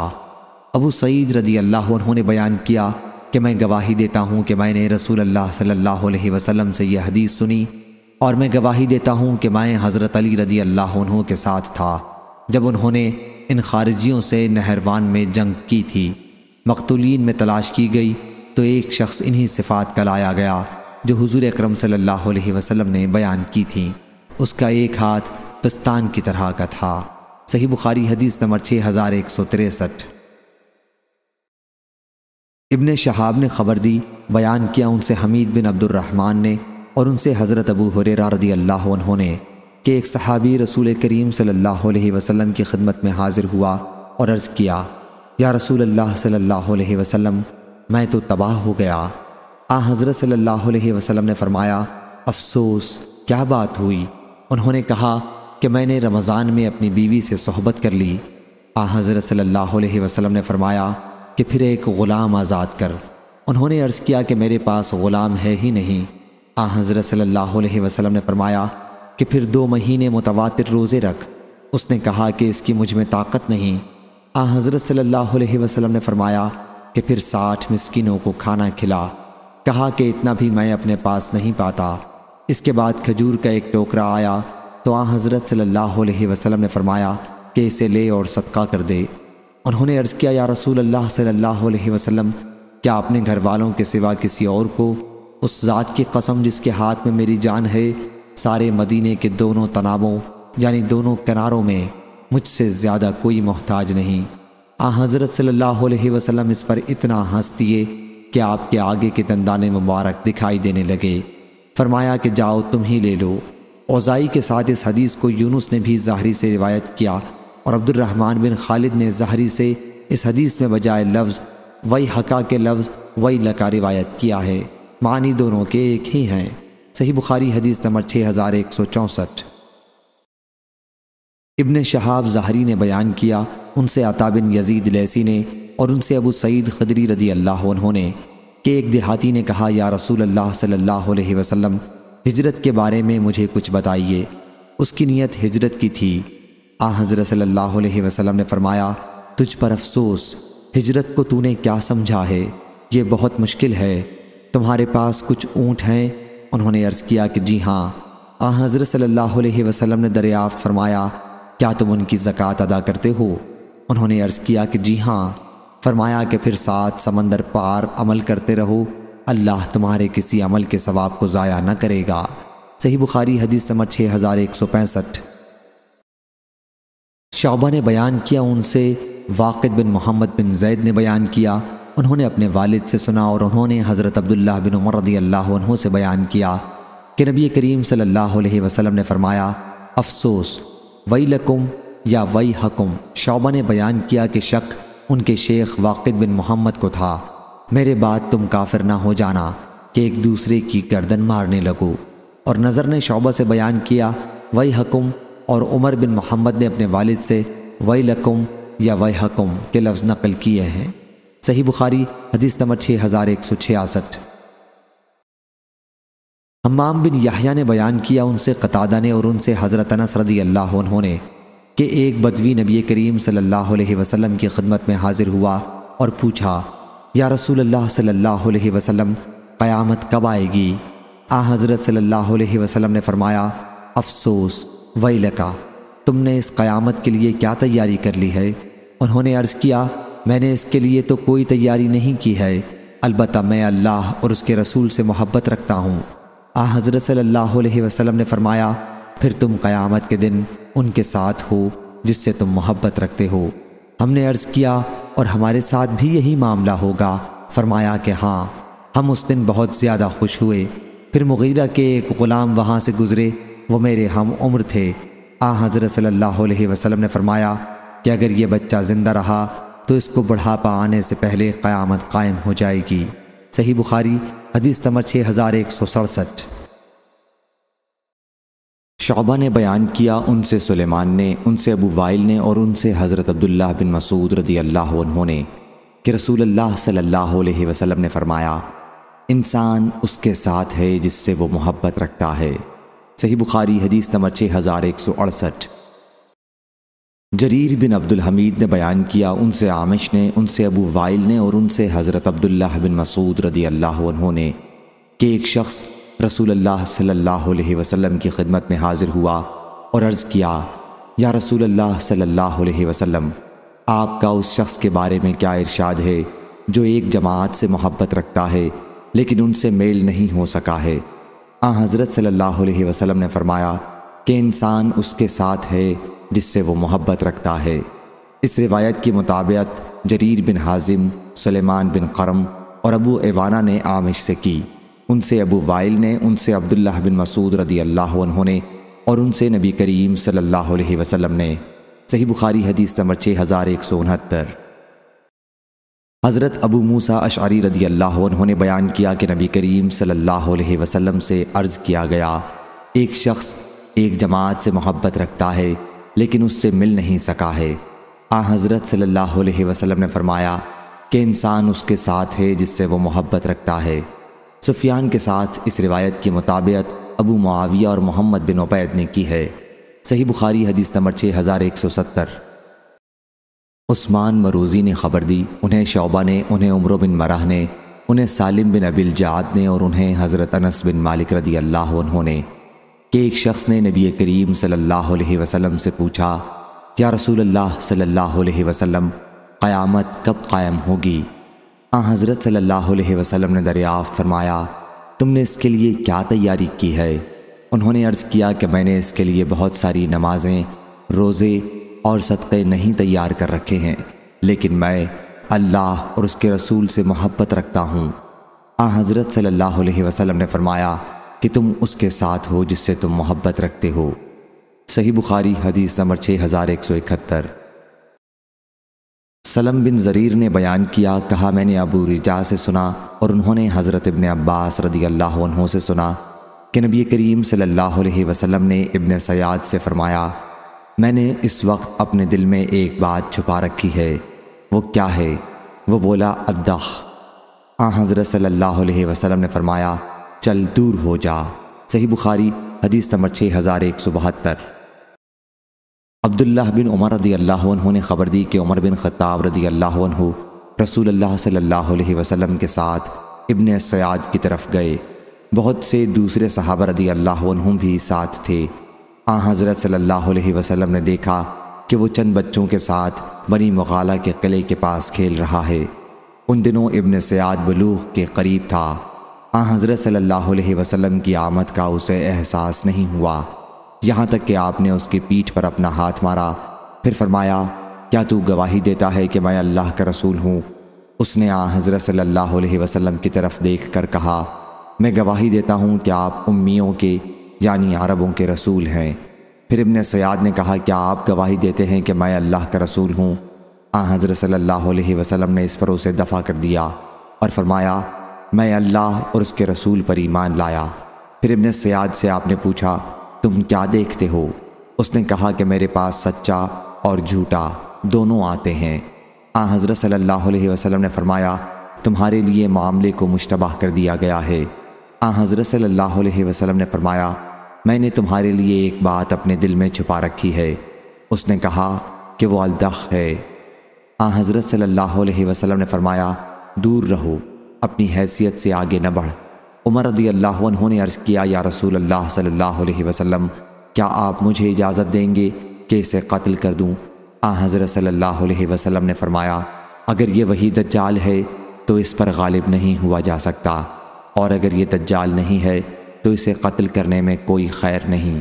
S1: अबू सईद रदी अल्लाह उन्होंने बयान किया कि मैं गवाही देता हूँ कि मैंने रसूल अल्लाह सल्लल्लाहु अलैहि वसल्लम से यह हदीस सुनी और मैं गवाही देता हूँ कि मैं हज़रत अली रदी अल्लाह के साथ था जब उन्होंने इन खारजियों से नहरवान में जंग की थी मकतूलिन में तलाश की गई तो एक शख्स इन्हीं सिफात का लाया गया जो हुजूर अकरम सल्लल्लाहु अलैहि वसल्लम ने बयान की थी उसका एक हाथ पस्तान की तरह का था सही बुखारी हदीस नंबर छः हज़ार एक सौ तिरसठ इबन शहाब ने खबर दी बयान किया उनसे हमीद बिन अब्दुलरहमान ने और उनसे हज़रत अबू हुरेरा रदी अल्लाह ने कि एक सहाबी रसूल करीम सल्ला वसम की खिदमत में हाजिर हुआ और अर्ज़ किया या रसूल अल्लाह वसम मैं तो तबाह हो गया आ हज़रत सल्ला अलैहि ने फ़रमाया अफसोस क्या बात हुई उन्होंने कहा कि मैंने रमज़ान में अपनी बीवी से सहबत कर ली आ हज़रत सल्लल्लाहु अलैहि ने फ़रमाया कि फिर एक ग़ुलाम आज़ाद कर उन्होंने अर्ज़ किया कि मेरे पास ग़ुलाम है ही नहीं आ हज़रत सल्ला अलैहि ने फ़रमाया कि फिर दो महीने मुतवातिर रोज़े रख उसने कहा कि इसकी मुझ में ताकत नहीं आ हज़रत सल्लल्लाहु अलैहि वसल्लम ने फरमाया कि फिर साठ मिसकिनों को खाना खिला कहा कि इतना भी मैं अपने पास नहीं पाता इसके बाद खजूर का एक टोकरा आया तो आ हज़रत सल्लल्लाहु अलैहि वसल्लम ने फरमाया कि इसे ले और सदका कर दे उन्होंने अर्ज़ किया या रसूल अल्लाह सल्लल्लाहु वसलम क्या अपने घर वालों के सिवा किसी और को उस ज़ात की कसम जिसके हाथ में मेरी जान है सारे मदीने के दोनों तनावों यानी दोनों किनारों में मुझसे ज़्यादा कोई मोहताज नहीं आ हज़रत सल्लल्लाहु अलैहि वसल्लम इस पर इतना हंस दिए कि आपके आगे के दंदाने मुबारक दिखाई देने लगे फरमाया कि जाओ तुम ही ले लो ओजाई के साथ इस हदीस को यूनुस ने भी ज़ाहरी से रिवायत किया और अब्दुलरहमान बिन खालिद ने ज़ाहरी से इस हदीस में बजाय लफ्ज़ वही हका के लफ्ज़ वही लका रिवायत किया है मानी दोनों के एक ही हैं सही बुखारी हदीस नंबर छः हज़ार एक सौ चौंसठ इबन शहाब जहरी ने बयान किया उनसे आताबिन यजीद लेसी ने और उनसे अबू सईद खदरी रदी अल्लाह उन्होंने के एक देहाती ने कहा या रसूल अल्लाह सल्लल्लाहु अलैहि वसल्लम हिजरत के बारे में मुझे कुछ बताइए उसकी नीयत हिजरत की थी आ हजरत सल्लल्लाहु अलैहि वसल्लम ने फरमाया तुझ पर अफसोस हिजरत को तूने क्या समझा है ये बहुत मुश्किल है तुम्हारे पास कुछ ऊँट हैं उन्होंने अर्ज़ किया कि जी हाँ आ हज़रत सल्लल्लाहु अलैहि वसल्लम ने दरियाफ़ फरमाया क्या तुम उनकी ज़क़़त अदा करते हो उन्होंने अर्ज़ किया कि जी हाँ फरमाया कि फिर सात समंदर पार अमल करते रहो अल्लाह तुम्हारे किसी अमल के सवाब को ज़ाया न करेगा सही बुखारी हदीस नंबर छः हज़ार एक सौ पैंसठ शोबा ने बयान किया उनसे वाक़ बिन मोहम्मद बिन जैद ने बयान किया उन्होंने अपने वालिद से सुना और उन्होंने हज़रत अब्दुल्ला बिन उमर रदी अल्लाह से बयान किया कि नबी करीम सल्लल्लाहु अलैहि वसल्लम ने फरमाया अफसोस वही लकुम या वही हकुम शौबा ने बयान किया कि शक उनके शेख वाक़ बिन मोहम्मद को था मेरे बाद तुम काफिर ना हो जाना कि एक दूसरे की गर्दन मारने लगो और नज़र ने शौबा से बयान किया वही हकुम और उमर बिन मोहम्मद ने अपने वालिद से वही लकुम या वही हकुम के लफ्ज़ नकल किए हैं सही बुखारी हदीस नंबर छः हज़ार एक सौ छियासठ हमाम बिन याहिया ने बयान किया उनसे कतादा ने और उनसे हज़रत अनस रदी अल्लाह उन्होंने कि एक बदवी नबी करीम सल्लल्लाहु अलैहि वसल्लम की खिदमत में हाजिर हुआ और पूछा या रसूल अल्लाह सल्लल्लाहु अलैहि वसल्लम क़यामत कब आएगी आ हज़रत सल्लल्लाहु अलैहि वसल्लम ने फरमाया अफसोस वही तुमने इस क़यामत के लिए क्या तैयारी कर ली है उन्होंने अर्ज़ किया मैंने इसके लिए तो कोई तैयारी नहीं की है अलबत् मैं अल्लाह और उसके रसूल से मोहब्बत रखता हूँ आ हज़रत सल्लल्लाहु अलैहि वसल्लम ने फरमाया फिर तुम क़यामत के दिन उनके साथ हो जिससे तुम मोहब्बत रखते हो हमने अर्ज़ किया और हमारे साथ भी यही मामला होगा फरमाया कि हाँ हम उस दिन बहुत ज़्यादा खुश हुए फिर मुगीरा के एक ग़ुलाम वहाँ से गुज़रे वो मेरे हम उम्र थे आ हज़रत सल्लल्लाहु अलैहि वसल्लम ने फरमाया कि अगर ये बच्चा ज़िंदा रहा तो इसको बढ़ापा आने से पहले क़यामत कायम हो जाएगी सही बुखारी हदीस नंबर छः हज़ार एक सौ सड़सठ शोबा ने बयान किया उनसे सुलेमान ने उनसे अबू वाइल ने और उनसे हज़रत अब्दुल्ला बिन मसूद रदी अल्लाह उन्होंने कि रसूल अल्लाह सल्लल्लाहु अलैहि वसल्लम ने फरमाया इंसान उसके साथ है जिससे वो मोहब्बत रखता है सही बुखारी हदीस नंबर छः हज़ार एक सौ अड़सठ जरीर बिन अब्दुल हमीद ने बयान किया उनसे आमिश ने उनसे अबू वाइल ने और उनसे हज़रत अब्दुल्लाह बिन मसूद रदी अल्लाह उन्होंने कि एक शख्स रसूल अल्लाह सल्लल्लाहु अलैहि वसल्लम की खिदमत में हाजिर हुआ और अर्ज़ किया या रसूल अल्लाह सल्लल्लाहु अलैहि वसल्लम आपका उस शख्स के बारे में क्या इरशाद है जो एक जमात से मोहब्बत रखता है लेकिन उनसे मेल नहीं हो सका है आ हज़रत सल्ला वसलम ने फरमाया कि इंसान उसके साथ है जिससे वो मोहब्बत रखता है इस रिवायत के मुताबिक जरीर बिन हाजिम सलेमान बिन करम और अबू एवाना ने आमिश से की उनसे अबू वाइल ने उनसे अब्दुल्लाह बिन मसूद रदी अल्लाह ने और उनसे नबी करीम सल्लल्लाहु अलैहि वसल्लम ने सही बुखारी हदीस नंबर छः हज़ार एक सौ उनहत्तर हज़रत अबू मूसा अशारी रदी अल्लाह उन्होंने बयान किया कि नबी करीम सल्लल्लाहु अलैहि वसल्लम से अर्ज़ किया गया एक शख्स एक जमात से मोहब्बत रखता है लेकिन उससे मिल नहीं सका है आ हज़रत सल्लल्लाहु अलैहि वसल्लम ने फरमाया कि इंसान उसके साथ है जिससे वो मोहब्बत रखता है सुफियान के साथ इस रिवायत की मुताबियत अबू मुआविया और मोहम्मद बिन उबैद ने की है सही बुखारी हदीस नंबर छः हज़ार एक सौ सत्तर उस्मान मरूजी ने खबर दी उन्हें शोबा ने उन्हें उम्र बिन मराह ने उन्हें सालिम बिन अबिल जाद ने और उन्हें हज़रत अनस बिन मालिक रदी अल्लाह उन्होंने कि एक शख्स ने नबी करीम सल्लल्लाहु अलैहि वसल्लम से पूछा क्या रसूल अल्लाह सल्लल्लाहु अलैहि वसल्लम क़यामत कब कायम होगी आ हज़रत सल्लल्लाहु अलैहि वसल्लम ने दरियाफ़त फरमाया तुमने इसके लिए क्या तैयारी की है उन्होंने अर्ज़ किया कि मैंने इसके लिए बहुत सारी नमाज़ें रोज़े और सदक़े नहीं तैयार कर रखे हैं लेकिन मैं अल्लाह और उसके रसूल से मोहब्बत रखता हूँ आ हज़रत सल्लल्लाहु अलैहि वसल्लम ने फरमाया कि तुम उसके साथ हो जिससे तुम मोहब्बत रखते हो सही बुखारी हदीस नंबर छः हज़ार एक सौ इकहत्तर सलम बिन ज़रीर ने बयान किया कहा मैंने अबू रिजा से सुना और उन्होंने हज़रत इबन अब्बास रदी अल्लाह से सुना कि नबी करीम सल्लल्लाहु अलैहि वसल्लम ने इबन सयाद से फरमाया मैंने इस वक्त अपने दिल में एक बात छुपा रखी है वो क्या है वो बोला अद्दख आ हाँ, हज़रत सल्लल्लाहु अलैहि वसल्लम ने फरमाया चल दूर हो जा सही बुखारी हदीस नंबर छः हज़ार एक सौ बहत्तर अब्दुल्ला बिन उमर रदी अल्लाह ने ख़बर दी कि उमर बिन ख़त्ताब रदी अल्लाह रसूल अल्लाह सल्लल्लाहु के साथ इब्न सयाद की तरफ गए बहुत से दूसरे सहाबा रदी अल्लाह भी साथ थे आ हज़रत सल्लल्लाहु अलैहि वसल्लम ने देखा कि वो चंद बच्चों के साथ बनी मगाला के किले के पास खेल रहा है उन दिनों इब्न सयाद बलूक के करीब था आ हाँ, हज़रत सल्लल्लाहु अलैहि वसल्लम की आमद का उसे एहसास नहीं हुआ यहाँ तक कि आपने उसकी पीठ पर अपना हाथ मारा फिर फरमाया क्या तू गवाही देता है कि मैं अल्लाह का रसूल हूँ उसने आ हज़रत सल्लल्लाहु अलैहि वसल्लम की तरफ़ देख कर कहा मैं गवाही देता हूँ कि आप उम्मियों के यानी अरबों के रसूल हैं फिर इबन सयाद ने कहा क्या आप गवाही देते हैं कि मैं अल्लाह का रसूल हूँ आ हज़रत सल्लल्लाहु अलैहि वसल्लम ने इस पर उसे दफ़ा कर दिया और फरमाया मैं अल्लाह और उसके रसूल पर ईमान लाया फिर इबन सयाद से आपने पूछा तुम क्या देखते हो उसने कहा कि मेरे पास सच्चा और झूठा दोनों आते हैं आ हज़रत सल्लल्लाहु अलैहि वसल्लम ने फरमाया तुम्हारे लिए मामले को मुशतबा कर दिया गया है आ हज़रत सल्लल्लाहु अलैहि वसल्लम ने फरमाया मैंने तुम्हारे लिए एक बात अपने दिल में छुपा रखी है उसने कहा कि वो अलदख है आ हज़रत सल्लल्लाहु अलैहि वसल्लम ने फरमाया दूर रहो अपनी हैसियत से आगे न बढ़ उमर रदी अल्लाह ने अर्ज़ किया या रसूल अल्लाह सल्लल्लाहु अलैहि वसल्लम क्या आप मुझे इजाज़त देंगे कि इसे कत्ल कर दूँ आ हज़रत सल्लल्लाहु अलैहि वसल्लम ने फ़रमाया अगर ये वही दज्जाल है तो इस पर गालिब नहीं हुआ जा सकता और अगर ये दज्जाल नहीं है तो इसे कत्ल करने में कोई खैर नहीं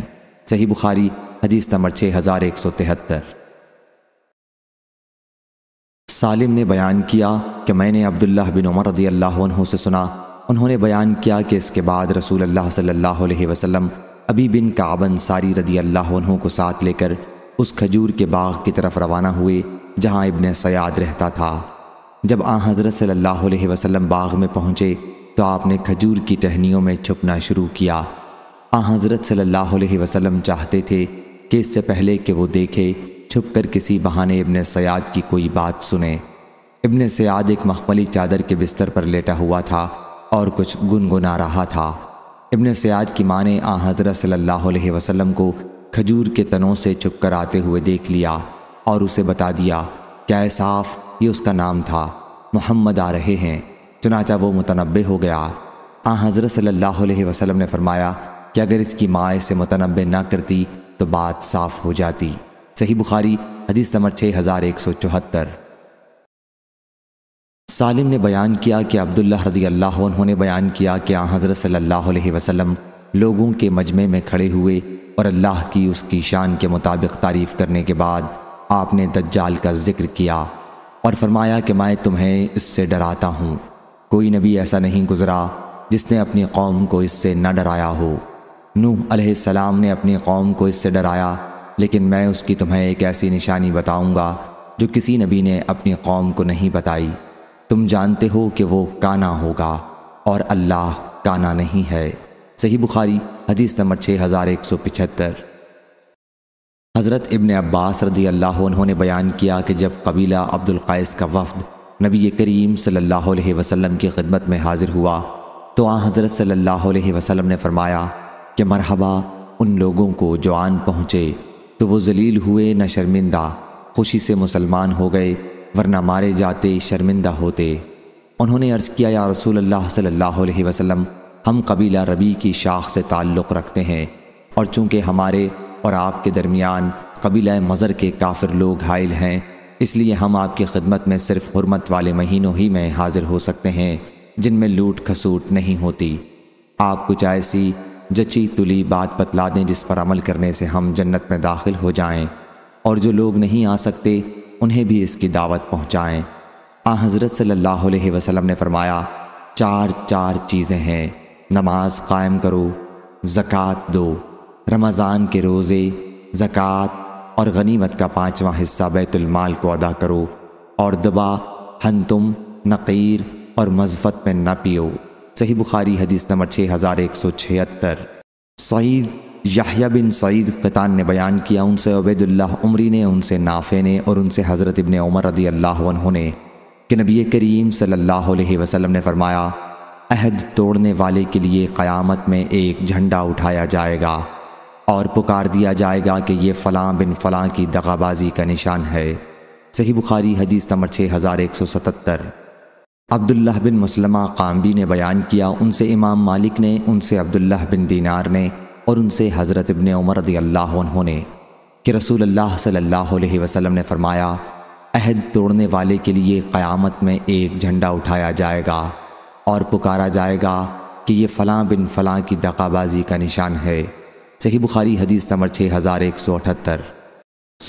S1: सही बुखारी हदीस नंबर छः हज़ार एक सौ तिहत्तर सालिम ने बयान किया कि मैंने अब्दुल्ला बिन उमर रज़ी अल्लाह से सुना उन्होंने बयान किया कि इसके बाद रसूल अल्लाह सल्लल्लाहु अलैहि वसल्लम अभी बिन काबन सारी रजी अल्लाह को साथ लेकर उस खजूर के बाग की तरफ रवाना हुए जहाँ इबन सयाद रहता था जब आ हज़रत सल्लल्लाहु अलैहि वसल्लम बाग में पहुँचे तो आपने खजूर की टहनियों में छुपना शुरू किया आ हज़रत सल्ला वसम चाहते थे कि इससे पहले कि वो देखे छुप कर किसी बहाने इबन सयाद की कोई बात सुने इबन सयाद एक मखमली चादर के बिस्तर पर लेटा हुआ था और कुछ गुनगुना रहा था इबन सयाद की माँ ने आ हजरत सल्लल्लाहु अलैहि वसल्लम को खजूर के तनों से छुप कर आते हुए देख लिया और उसे बता दिया क्या साफ ये उसका नाम था मोहम्मद आ रहे हैं चुनाचा वो मुतनबे हो गया आ हज़रत सल्लल्लाहु अलैहि वसल्लम ने फरमाया कि अगर इसकी माँ इसे मुतनबे ना करती तो बात साफ़ हो जाती सही बुखारी हदीस नंबर छः हज़ार एक सौ चौहत्तर सालिम ने बयान किया कि अब्दुल्ला रदी अल्लाह ने बयान किया कि आ हज़रत सल्लल्लाहु अलैहि वसल्लम लोगों के मजमे में खड़े हुए और अल्लाह की उसकी शान के मुताबिक तारीफ़ करने के बाद आपने दज्जाल का जिक्र किया और फरमाया कि मैं तुम्हें इससे डराता हूँ कोई नबी ऐसा नहीं गुज़रा जिसने अपनी कौम को इससे न डराया हो नूह सलाम ने अपनी कौम को इससे डराया लेकिन मैं उसकी तुम्हें एक ऐसी निशानी बताऊंगा जो किसी नबी ने अपनी कौम को नहीं बताई तुम जानते हो कि वो काना होगा और अल्लाह काना नहीं है सही बुखारी हदीस नंबर छः हज़ार एक सौ पिछहत्तर हज़रत इबन अब्बास रदी अल्लाह उन्होंने बयान किया कि जब कबीला अब्दुल का वफ़द नबी करीम सल्लल्लाहु अलैहि वसल्लम की खिदमत में हाजिर हुआ तो आ हज़रत सल्लल्लाहु अलैहि वसल्लम ने फरमाया कि मरहबा उन लोगों को जो आन पहुँचे तो वो जलील हुए न शर्मिंदा खुशी से मुसलमान हो गए वरना मारे जाते शर्मिंदा होते उन्होंने अर्ज़ किया या रसूल अल्लाह सल्लल्लाहु अलैहि वसल्लम हम कबीला रबी की शाख से ताल्लुक़ रखते हैं और चूँकि हमारे और आपके दरमियान कबीला मज़र के काफिर लोग हायल हैं इसलिए हम आपकी खिदमत में सिर्फ हरमत वाले महीनों ही में हाजिर हो सकते हैं जिनमें लूट खसूट नहीं होती आप कुछ ऐसी जची तुली बात बतला दें जिस पर अमल करने से हम जन्नत में दाखिल हो जाएं और जो लोग नहीं आ सकते उन्हें भी इसकी दावत पहुँचाएँ आ हज़रत सल्लल्लाहु अलैहि वसल्लम ने फरमाया चार चार चीज़ें हैं नमाज कायम करो ज़क़़त दो रमज़ान के रोज़े ज़क़़त और गनीमत का पाँचवा हिस्सा बैतुलमाल को अदा करो और दबा हन तुम नकीर और मजफत में न पियो सही बुखारी हदीस नंबर छः हज़ार एक सौ छिहत्तर सईद याहिया बिन सईद कतान ने बयान किया उनसे उबैदुल्ला उमरी ने उनसे नाफे ने और उनसे हज़रत इबन उमर रदी अल्लाह ने कि नबी करीम सल्ह वसलम ने फरमाया अहद तोड़ने वाले के लिए क़यामत में एक झंडा उठाया जाएगा और पुकार दिया जाएगा कि ये फ़लाँ बिन फ़लाँ की दगाबाजी का निशान है सही बुखारी हदीस नंबर छः हज़ार एक सौ सतहत्तर अब्दुल्लाह बिन मुसलमा कामबी ने बयान किया उनसे इमाम मालिक ने उनसे अब्दुल्लाह बिन दीनार ने और उनसे हज़रत इबन उमर रदी अल्लाह ने कि रसूल अल्लाह सल्लल्लाहु अलैहि वसल्लम ने फ़रमाया अहद तोड़ने वाले के लिए क़यामत में एक झंडा उठाया जाएगा और पुकारा जाएगा कि ये फ़लाँ बिन फ़लाँ की दकाबाजी का निशान है सही बुखारी हदीस नंबर छः हज़ार एक सौ अठहत्तर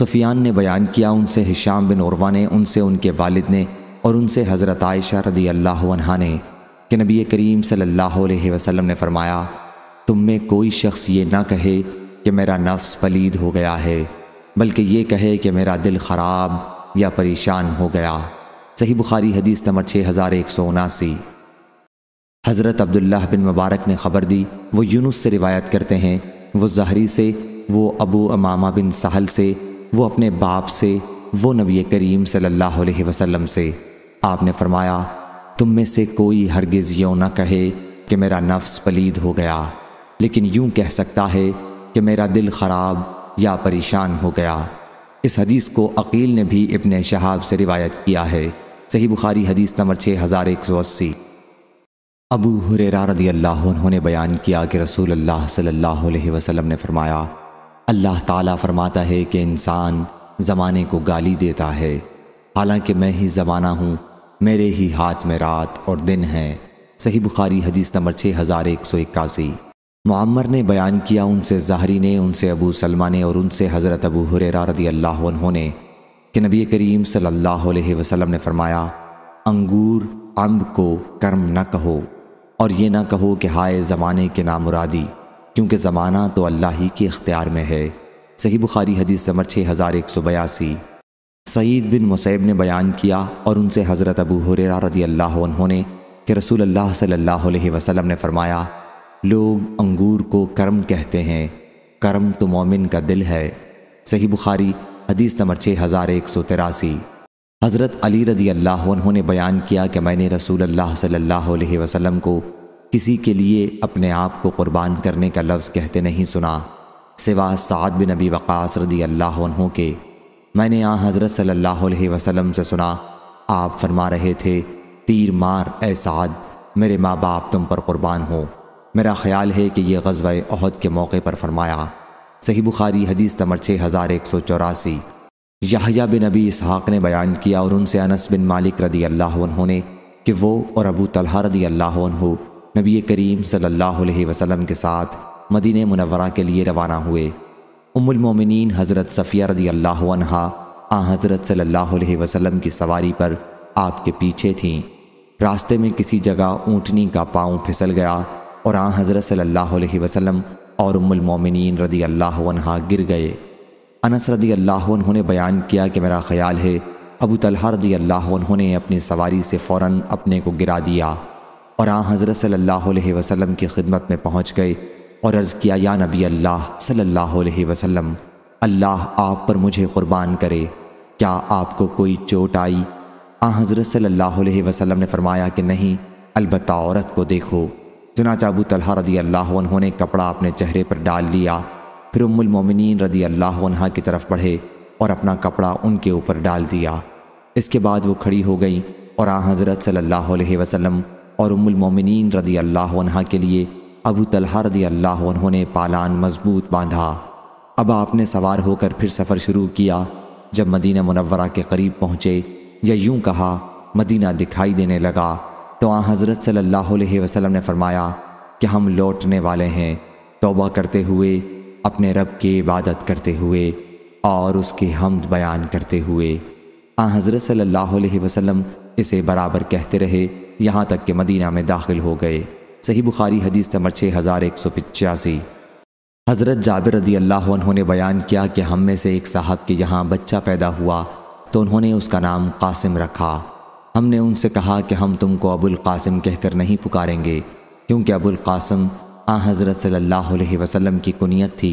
S1: सुफियान ने बयान किया उनसे हिशाम बिन उर्वा ने उनसे उनके वालिद ने और उनसे हज़रत आयशा रदी अल्लाह ने कि नबी करीम सल्लल्लाहु अलैहि वसल्लम ने फरमाया तुम में कोई शख्स ये ना कहे कि मेरा नफ्स पलीद हो गया है बल्कि ये कहे कि मेरा दिल ख़राब या परेशान हो गया सही बुखारी हदीस नंबर छः हज़ार एक सौ उनासी हज़रत अब्दुल्ला बिन मुबारक ने ख़बर दी वो यूनुस से रिवायत करते हैं वो जहरी से वो अबू अमामा बिन सहल से वो अपने बाप से वो नबी करीम सल्लल्लाहु अलैहि वसल्लम से आपने फरमाया तुम में से कोई हरगिज यों न कहे कि मेरा नफ्स पलीद हो गया लेकिन यूं कह सकता है कि मेरा दिल ख़राब या परेशान हो गया इस हदीस को अकील ने भी इबन शहाब से रिवायत किया है सही बुखारी हदीस नंबर छः हज़ार एक सौ अस्सी अबू हुरेरा रदी अल्लाह उन्होंने बयान किया कि रसूल अल्लाह सल्लल्लाहु अलैहि वसल्लम ने फरमाया अल्लाह ताला फरमाता है कि इंसान ज़माने को गाली देता है हालांकि मैं ही ज़माना हूँ मेरे ही हाथ में रात और दिन है सही बुखारी हदीस नंबर छः हज़ार एक सौ इक्यासी मामर ने बयान किया उनसे जहरी ने उनसे अबू सलमा ने और उनसे हज़रत अबू हुरेरा रदी अल्लाह उन्होंने कि नबी करीम सल्लल्लाहु अलैहि वसल्लम ने फरमाया अंगूर अम्ब को कर्म न कहो और ये ना कहो कि हाय ज़माने के नामुरादी क्योंकि ज़माना तो अल्लाह ही के अख्तियार में है सही बुखारी हदीस नंबर छः हज़ार एक सौ बयासी सईद बिन मुसैब ने बयान किया और उनसे हज़रत अबू हुरेरा रजी अल्लाह ने कि रसूल अल्लाह सल्लल्लाहु अलैहि वसल्लम ने फरमाया लोग अंगूर को कर्म कहते हैं कर्म तो मोमिन का दिल है सही बुखारी हदीस नंबर छः हज़ार एक सौ तिरासी हज़रत अली रजी अल्लाह उन्होंने बयान किया कि मैंने रसूल अल्लाह सल्लल्लाहु अलैहि वसल्लम को किसी के लिए अपने आप को क़ुरबान करने का लफ्ज़ कहते नहीं सुना सिवा साद बिन नबी वक़ास रदी अल्लाह के मैंने यहाँ हज़रत सल्लल्लाहु अलैहि वसल्लम से सुना आप फरमा रहे थे तीर मार ए साद मेरे माँ बाप तुम पर कुर्बान हो मेरा ख्याल है कि यह गजवा अहद के मौके पर फरमाया सही बुखारी हदीस नंबर छः हज़ार एक सौ चौरासी यहाया बिन नबी इसहाक़ ने बयान किया और उनसे अनस बिन मालिक रदी अल्लाह ने कि वो और अबू तलहा रदी अल्लाह नबी करीम सल्लल्लाहु अलैहि वसल्लम के साथ मदीने मुनवरा के लिए रवाना हुए उमुलमोमिन हज़रत सफ़िया रजी अल्लाह आ हज़रत सल्लल्लाहु अलैहि वसल्लम की सवारी पर आपके पीछे थीं रास्ते में किसी जगह ऊँटनी का पाँव फिसल गया और आ हज़रत सल्लल्लाहु अलैहि वसल्लम और उमुलमोमिन रदी अल्लाह गिर गए अनस रदी अल्लाह उन्होंने बयान किया कि मेरा ख्याल है अबू तलहा रदी अल्लाह उन्होंने अपनी सवारी से फ़ौर अपने को गिरा दिया और आ हज़रत सल्लल्लाहु अलैहि वसल्लम की खिदमत में पहुँच गए और अर्ज़ किया या नबी अल्लाह सल्लल्लाहु अलैहि वसल्लम अल्लाह आप पर मुझे क़ुरबान करे क्या आपको कोई चोट आई आ हज़रत सल्लल्लाहु अलैहि वसल्लम ने फरमाया कि नहीं अलबत् औरत को देखो चुनाचा अबू तलहा रदी अल्लाह उन्होंने कपड़ा अपने चेहरे पर डाल लिया फिर उम्मिन रदी अल्लाह की तरफ बढ़े और अपना कपड़ा उनके ऊपर डाल दिया इसके बाद वो खड़ी हो गई और आ हज़रत सल्लल्लाहु अलैहि वसल्लम और उम्मिन रदी अल्लाह के लिए अबू तलहारदी अल्लाह उन्होंने पालान मजबूत बांधा अब आपने सवार होकर फिर सफ़र शुरू किया जब मदीना मुनवरा के करीब पहुँचे या यूँ कहा मदीना दिखाई देने लगा तो आ हज़रत सल्लल्लाहु अलैहि वसल्लम ने फरमाया कि हम लौटने वाले हैं तोबा करते हुए अपने रब की इबादत करते हुए और उसके हमद बयान करते हुए आ हज़रत सल्लल्लाहु अलैहि वसल्लम इसे बराबर कहते रहे यहाँ तक कि मदीना में दाखिल हो गए सही बुखारी हदीस नंबर छः हज़ार एक सौ पचासी हज़रत जाबिर रदी अल्लाह उन्होंने बयान किया कि हम में से एक साहब के यहाँ बच्चा पैदा हुआ तो उन्होंने उसका नाम कासिम रखा हमने उनसे कहा कि हम तुमको अबुल कासिम कहकर नहीं पुकारेंगे क्योंकि अबुल कासिम आ हज़रत सल्लल्लाहु अलैहि वसल्लम की कुनियत थी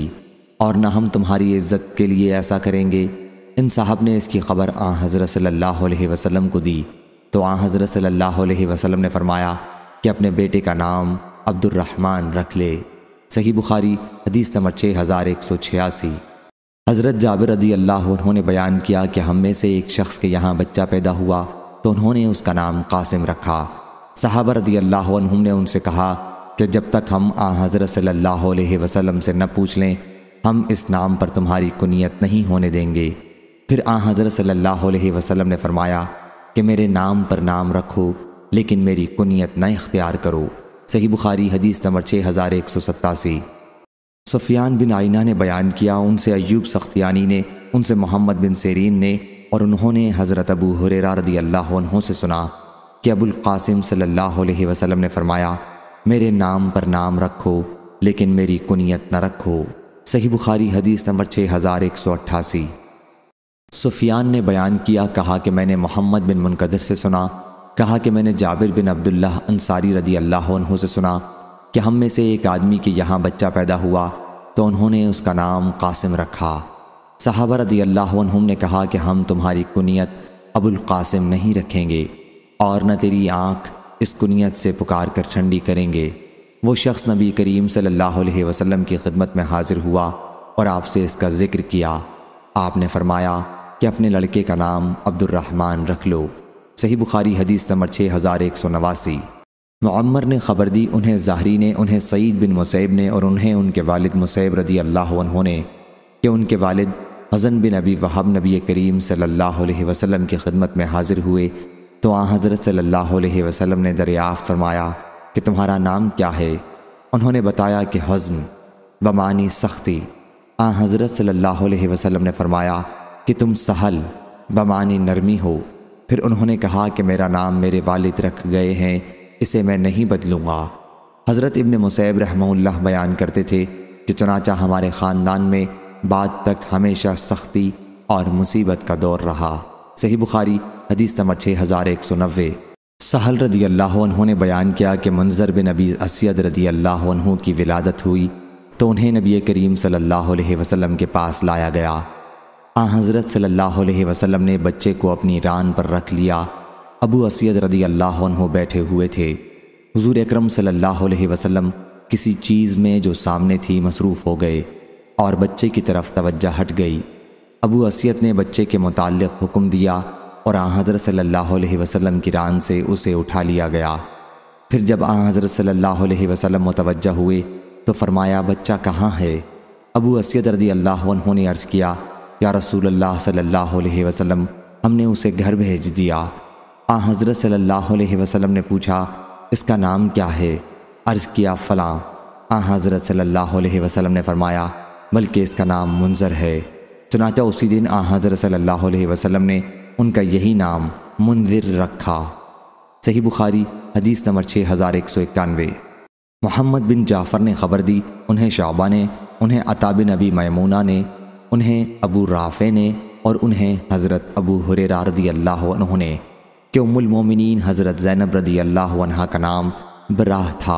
S1: और ना हम तुम्हारी इज़्ज़त के लिए ऐसा करेंगे इन साहब ने इसकी खबर आ हज़रत सल्लल्लाहु अलैहि वसल्लम को दी तो आ हज़रत सल्लल्लाहु अलैहि वसल्लम ने फरमाया कि अपने बेटे का नाम अब्दुलरहमान रख ले सही बुखारी हदीस नंबर छः हज़ार एक सौ छियासी हज़रत जाबिर रदी अल्लाह उन्होंने बयान किया कि हम में से एक शख्स के यहाँ बच्चा पैदा हुआ तो उन्होंने उसका नाम कासिम रखा साहब रदी अल्लाह ने उनसे कहा कि जब तक हम आ हज़रत सल्ला वसम से न पूछ लें हम इस नाम पर तुम्हारी कुनीत नहीं होने देंगे फिर आ हज़रत सल्ला वसम ने फरमाया कि मेरे नाम पर नाम रखो लेकिन मेरी कुनीत न इख्तियार करो सही बुखारी हदीस नंबर छः हज़ार एक सौ सत्तासी सफियान बिन आइना ने बयान किया उनसे अयूब सख्तियानी ने उनसे मोहम्मद बिन सेरीन ने और उन्होंने हज़रत अबू हुरेरा रदी अल्लाह से सुना कि अबुल कासिम सल्लल्लाहु अलैहि वसल्लम ने फरमाया मेरे नाम पर नाम रखो लेकिन मेरी कुनीत न रखो सही बुखारी हदीस नंबर छः हज़ार एक सौ अट्ठासी सुफियान ने बयान किया कहा कि मैंने मोहम्मद बिन मुनकदर से सुना कहा कि मैंने जाबिर बिन अब्दुल्ला अंसारी रजी अल्लाह से सुना कि हम में से एक आदमी के यहाँ बच्चा पैदा हुआ तो उन्होंने उसका नाम कासिम रखा साहबा रदी अल्लाह ने कहा कि हम तुम्हारी कुनीत अबुल कासिम नहीं रखेंगे और न तेरी आँख इस कुनीत से पुकार कर ठंडी करेंगे वो शख्स नबी करीम सल्लल्लाहु अलैहि वसल्लम की खिदमत में हाजिर हुआ और आपसे इसका ज़िक्र किया आपने फरमाया कि अपने लड़के का नाम अब्दुलरहमान रख लो सही बुखारी हदीस नंबर छः हज़ार एक सौ नवासी मम्मर ने खबर दी उन्हें ज़ाहरी ने उन्हें सईद बिन मुसैब ने और उन्हें उनके वालिद मुसैब रदी अल्लाह ने कि उनके वालिद हज़न बिन अबी वहाब नबी करीम सल्ला वसलम की खिदमत में हाजिर हुए तो आ हज़रत सल्ला वसलम ने दरियाफ़ फरमाया कि तुम्हारा नाम क्या है उन्होंने बताया कि हज़न बमानी सख्ती आ हज़रत सल्ला वसलम ने फरमाया कि तुम सहल बमानी नरमी हो फिर उन्होंने कहा कि मेरा नाम मेरे वालिद रख गए हैं इसे मैं नहीं बदलूँगा हज़रत इबन मुसैब रहमल्ला बयान करते थे कि चुनाचा हमारे ख़ानदान में बाद तक हमेशा सख्ती और मुसीबत का दौर रहा सही बुखारी हदीस नंबर छः हज़ार एक सौ नबे सहल रदी अल्लाह ने बयान किया कि मंजर बिन नबी असीद रदी अल्लाह की विलादत हुई तो उन्हें नबी करीम सल्लल्लाहु अलैहि वसल्लम के पास लाया गया आ हज़रत सल्ला वसम ने बच्चे को अपनी रान पर रख लिया अबू असैद रदी अल्लाह बैठे हुए थे हजूर अक्रम सल्लल्लाहु किसी चीज़ में जो सामने थी मसरूफ़ हो गए और बच्चे की तरफ तवज्जा हट गई अबू असीद ने बच्चे के मुतक़ हुक्म दिया और आ हज़रत सल्ला वसम की रान से उसे उठा लिया गया फिर जब आ हज़रत सल्लल्लाहु अलैहि मुतवजह हुए तो फरमाया बच्चा कहाँ है अबू असियत रदी अल्लाह ने अर्ज़ किया या रसूल अल्लाह सल्लल्लाहु अलैहि वसल्लम हमने उसे घर भेज दिया आ हज़रत सल्लल्लाहु अलैहि वसल्लम ने पूछा इसका नाम क्या है अर्ज़ किया फ़लाँ आ हज़रत सल्लल्लाहु अलैहि वसल्लम ने फरमाया बल्कि इसका नाम मुनजर है चनाचा उसी दिन आ हज़रत सल्लल्लाहु अलैहि वसल्लम ने उनका यही नाम मुनजिर रखा सही बुखारी हदीस नंबर छः हज़ार एक सौ इक्यानवे मोहम्मद बिन जाफ़र ने खबर दी उन्हें शाबा ने उन्हें अताब नबी मैमूना ने उन्हें अबू राफ़े ने और उन्हें हज़रत अबू हुरेरा रदी अल्लाह ने कि उमुलमोमिन हज़रत ज़ैनब रदी अल्लाह का नाम बराह था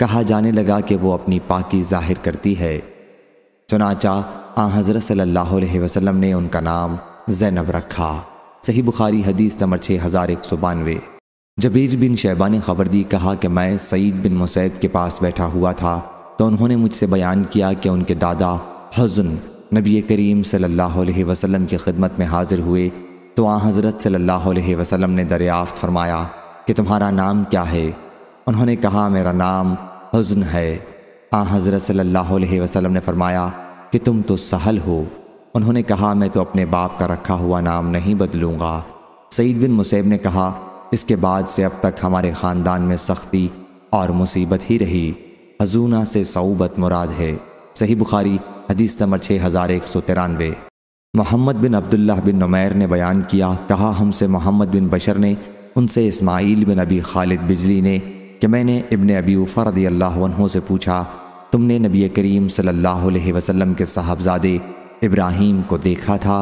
S1: कहा जाने लगा कि वो अपनी पाकि ज़ाहिर करती है चनाचा आ हज़रत सल्लल्लाहु अलैहि वसल्लम ने उनका नाम ज़ैनब रखा सही बुखारी हदीस नंबर छः हज़ार एक सौ बानवे जबीर बिन शैबा ने खबर दी कहा कि मैं सईद बिन मुसैद के पास बैठा हुआ था तो उन्होंने मुझसे बयान किया कि उनके दादा हजन नबी करीम सल्लल्लाहु अलैहि वसल्लम की खिदमत में हाज़िर हुए तो आ हज़रत सल्लल्लाहु अलैहि वसल्लम ने दरियाफ़त फरमाया कि तुम्हारा नाम क्या है उन्होंने कहा मेरा नाम हज़न है आ हज़रत सल्लल्लाहु अलैहि वसल्लम ने फरमाया कि तुम तो सहल हो उन्होंने कहा मैं तो अपने बाप का रखा हुआ नाम नहीं बदलूँगा सईद बिन मुसैब ने कहा इसके बाद से अब तक हमारे ख़ानदान में सख्ती और मुसीबत ही रही हजूना से सऊबत मुराद है सही बुखारी हदीस समर छः हज़ार एक सौ तिरानवे मोहम्मद बिन अब्दुल्ला बिन नुमैर ने बयान किया कहा हमसे मोहम्मद बिन बशर ने उनसे इस्माइल बिन अबी खालिद बिजली ने कि मैंने इबन अबी फ़रदी अल्लाह से पूछा तुमने नबी करीम सल्लल्लाहु अलैहि वसल्लम के साहबजादे इब्राहिम को देखा था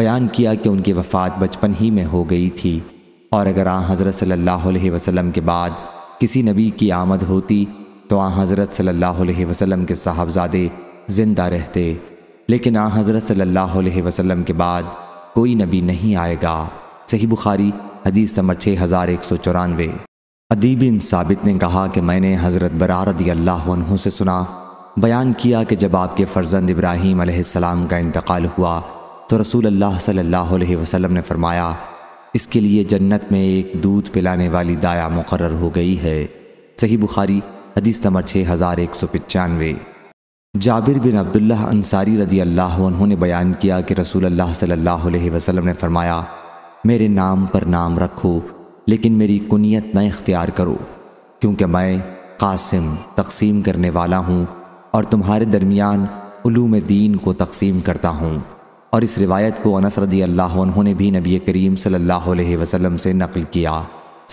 S1: बयान किया कि उनकी वफ़ात बचपन ही में हो गई थी और अगर आ हज़रत सल्लल्लाहु अलैहि वसल्लम के बाद किसी नबी की आमद होती तो आ हज़रत सल्लल्लाहु अलैहि वसल्लम के साहबजादे ज़िंदा रहते लेकिन आ हज़रत सल्ला वसल्लम के बाद कोई नबी नहीं आएगा सही बुखारी हदीस नंबर छः हज़ार एक सौ चौरानवे अदीबिन साबित ने कहा कि मैंने हज़रत बरारदी अल्लाह से सुना बयान किया कि जब आपके फ़र्जंद इब्राहीम आसमाम का इंतकाल हुआ तो रसूल अल्लाह सल्लल्लाहु अलैहि वसल्लम ने फरमाया इसके लिए जन्नत में एक दूध पिलाने वाली दाया मुकर हो गई है सही बुखारी हदीस नंबर छः हज़ार एक सौ पचानवे जाबिर बिन अब्दुल्लाह अंसारी रदी अल्लाह उन्होंने बयान किया कि रसूल अल्लाह सल्लल्लाहु अलैहि वसल्लम ने फरमाया मेरे नाम पर नाम रखो लेकिन मेरी कुनीत न इख्तियार करो क्योंकि मैं कासिम तकसीम करने वाला हूँ और तुम्हारे दरमियान उलूम दीन को तकसीम करता हूँ और इस रिवायत को अनस रदी अल्लाह उन्होंने भी नबी करीम सल्लल्लाहु अलैहि वसल्लम से नकल किया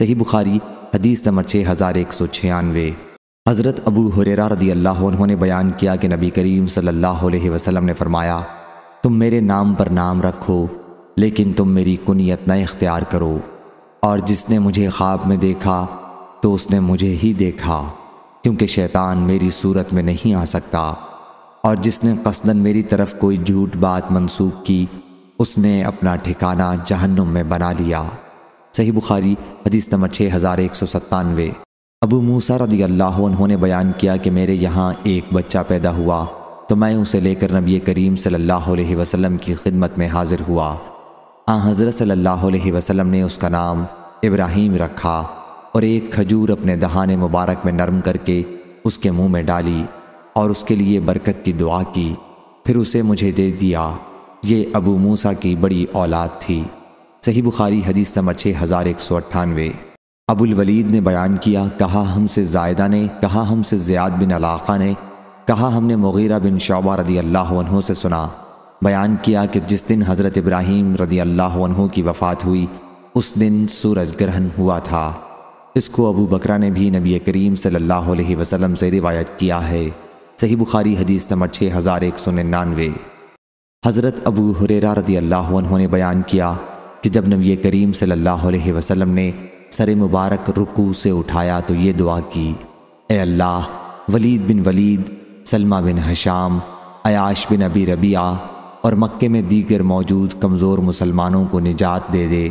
S1: सही बुखारी हदीस नंबर छः हज़ार एक सौ छियानवे हज़रत अबू हुरेरा रदी अल्लाह उन्होंने बयान किया कि नबी करीम सल्लल्लाहु अलैहि वसल्लम ने फरमाया तुम मेरे नाम पर नाम रखो लेकिन तुम मेरी कुनीत न इख्तियार करो और जिसने मुझे ख्वाब में देखा तो उसने मुझे ही देखा क्योंकि शैतान मेरी सूरत में नहीं आ सकता और जिसने कसदन मेरी तरफ कोई झूठ बात मनसूख की उसने अपना ठिकाना जहन्नुम में बना लिया सही बुखारी हदीस नंबर छः हज़ार एक सौ सत्तानवे अबू मूसा रदी अल्लाह उन्होंने बयान किया कि मेरे यहाँ एक बच्चा पैदा हुआ तो मैं उसे लेकर नबी करीम सल्लल्लाहु अलैहि वसल्लम की खिदमत में हाज़िर हुआ आ हाँ, हज़रत सल्लल्लाहु अलैहि वसल्लम ने उसका नाम इब्राहिम रखा और एक खजूर अपने दहाने मुबारक में नरम करके उसके मुंह में डाली और उसके लिए बरकत की दुआ की फिर उसे मुझे दे दिया ये अबू मूसा की बड़ी औलाद थी सही बुखारी हदीस नंबर छः हज़ार एक सौ अट्ठानवे अबुल वलीद ने बयान किया कहा हमसे जायदा ने कहा हमसे ज़ियाद बिन अलाक़ा ने कहा हमने मुगीरा बिन शोबा रदी अल्लाह से सुना बयान किया कि जिस दिन हज़रत इब्राहीम रदी अल्लाह की वफ़ात हुई उस दिन सूरज ग्रहण हुआ था इसको अबू बकरा ने भी नबी करीम अलैहि वसल्लम से रिवायत किया है सही बुखारी हदीस नंबर छः हज़ार एक सौ निन्यानवे हज़रत अबू हुरेरा रदी अल्लाह ने बयान किया कि जब नबी करीम सल्लल्लाहु अलैहि वसल्लम ने सर मुबारक रुकू से उठाया तो ये दुआ की ए अल्लाह वलीद बिन वलीद सलमा बिन हशाम अयाश बिन अबी रबिया और मक्के में दीगर मौजूद कमज़ोर मुसलमानों को निजात दे दे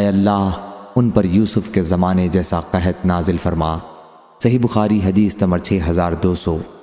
S1: अल्लाह उन पर यूसुफ के ज़माने जैसा कहत नाजिल फरमा सही बुखारी हदीस नंबर छः हज़ार दो सौ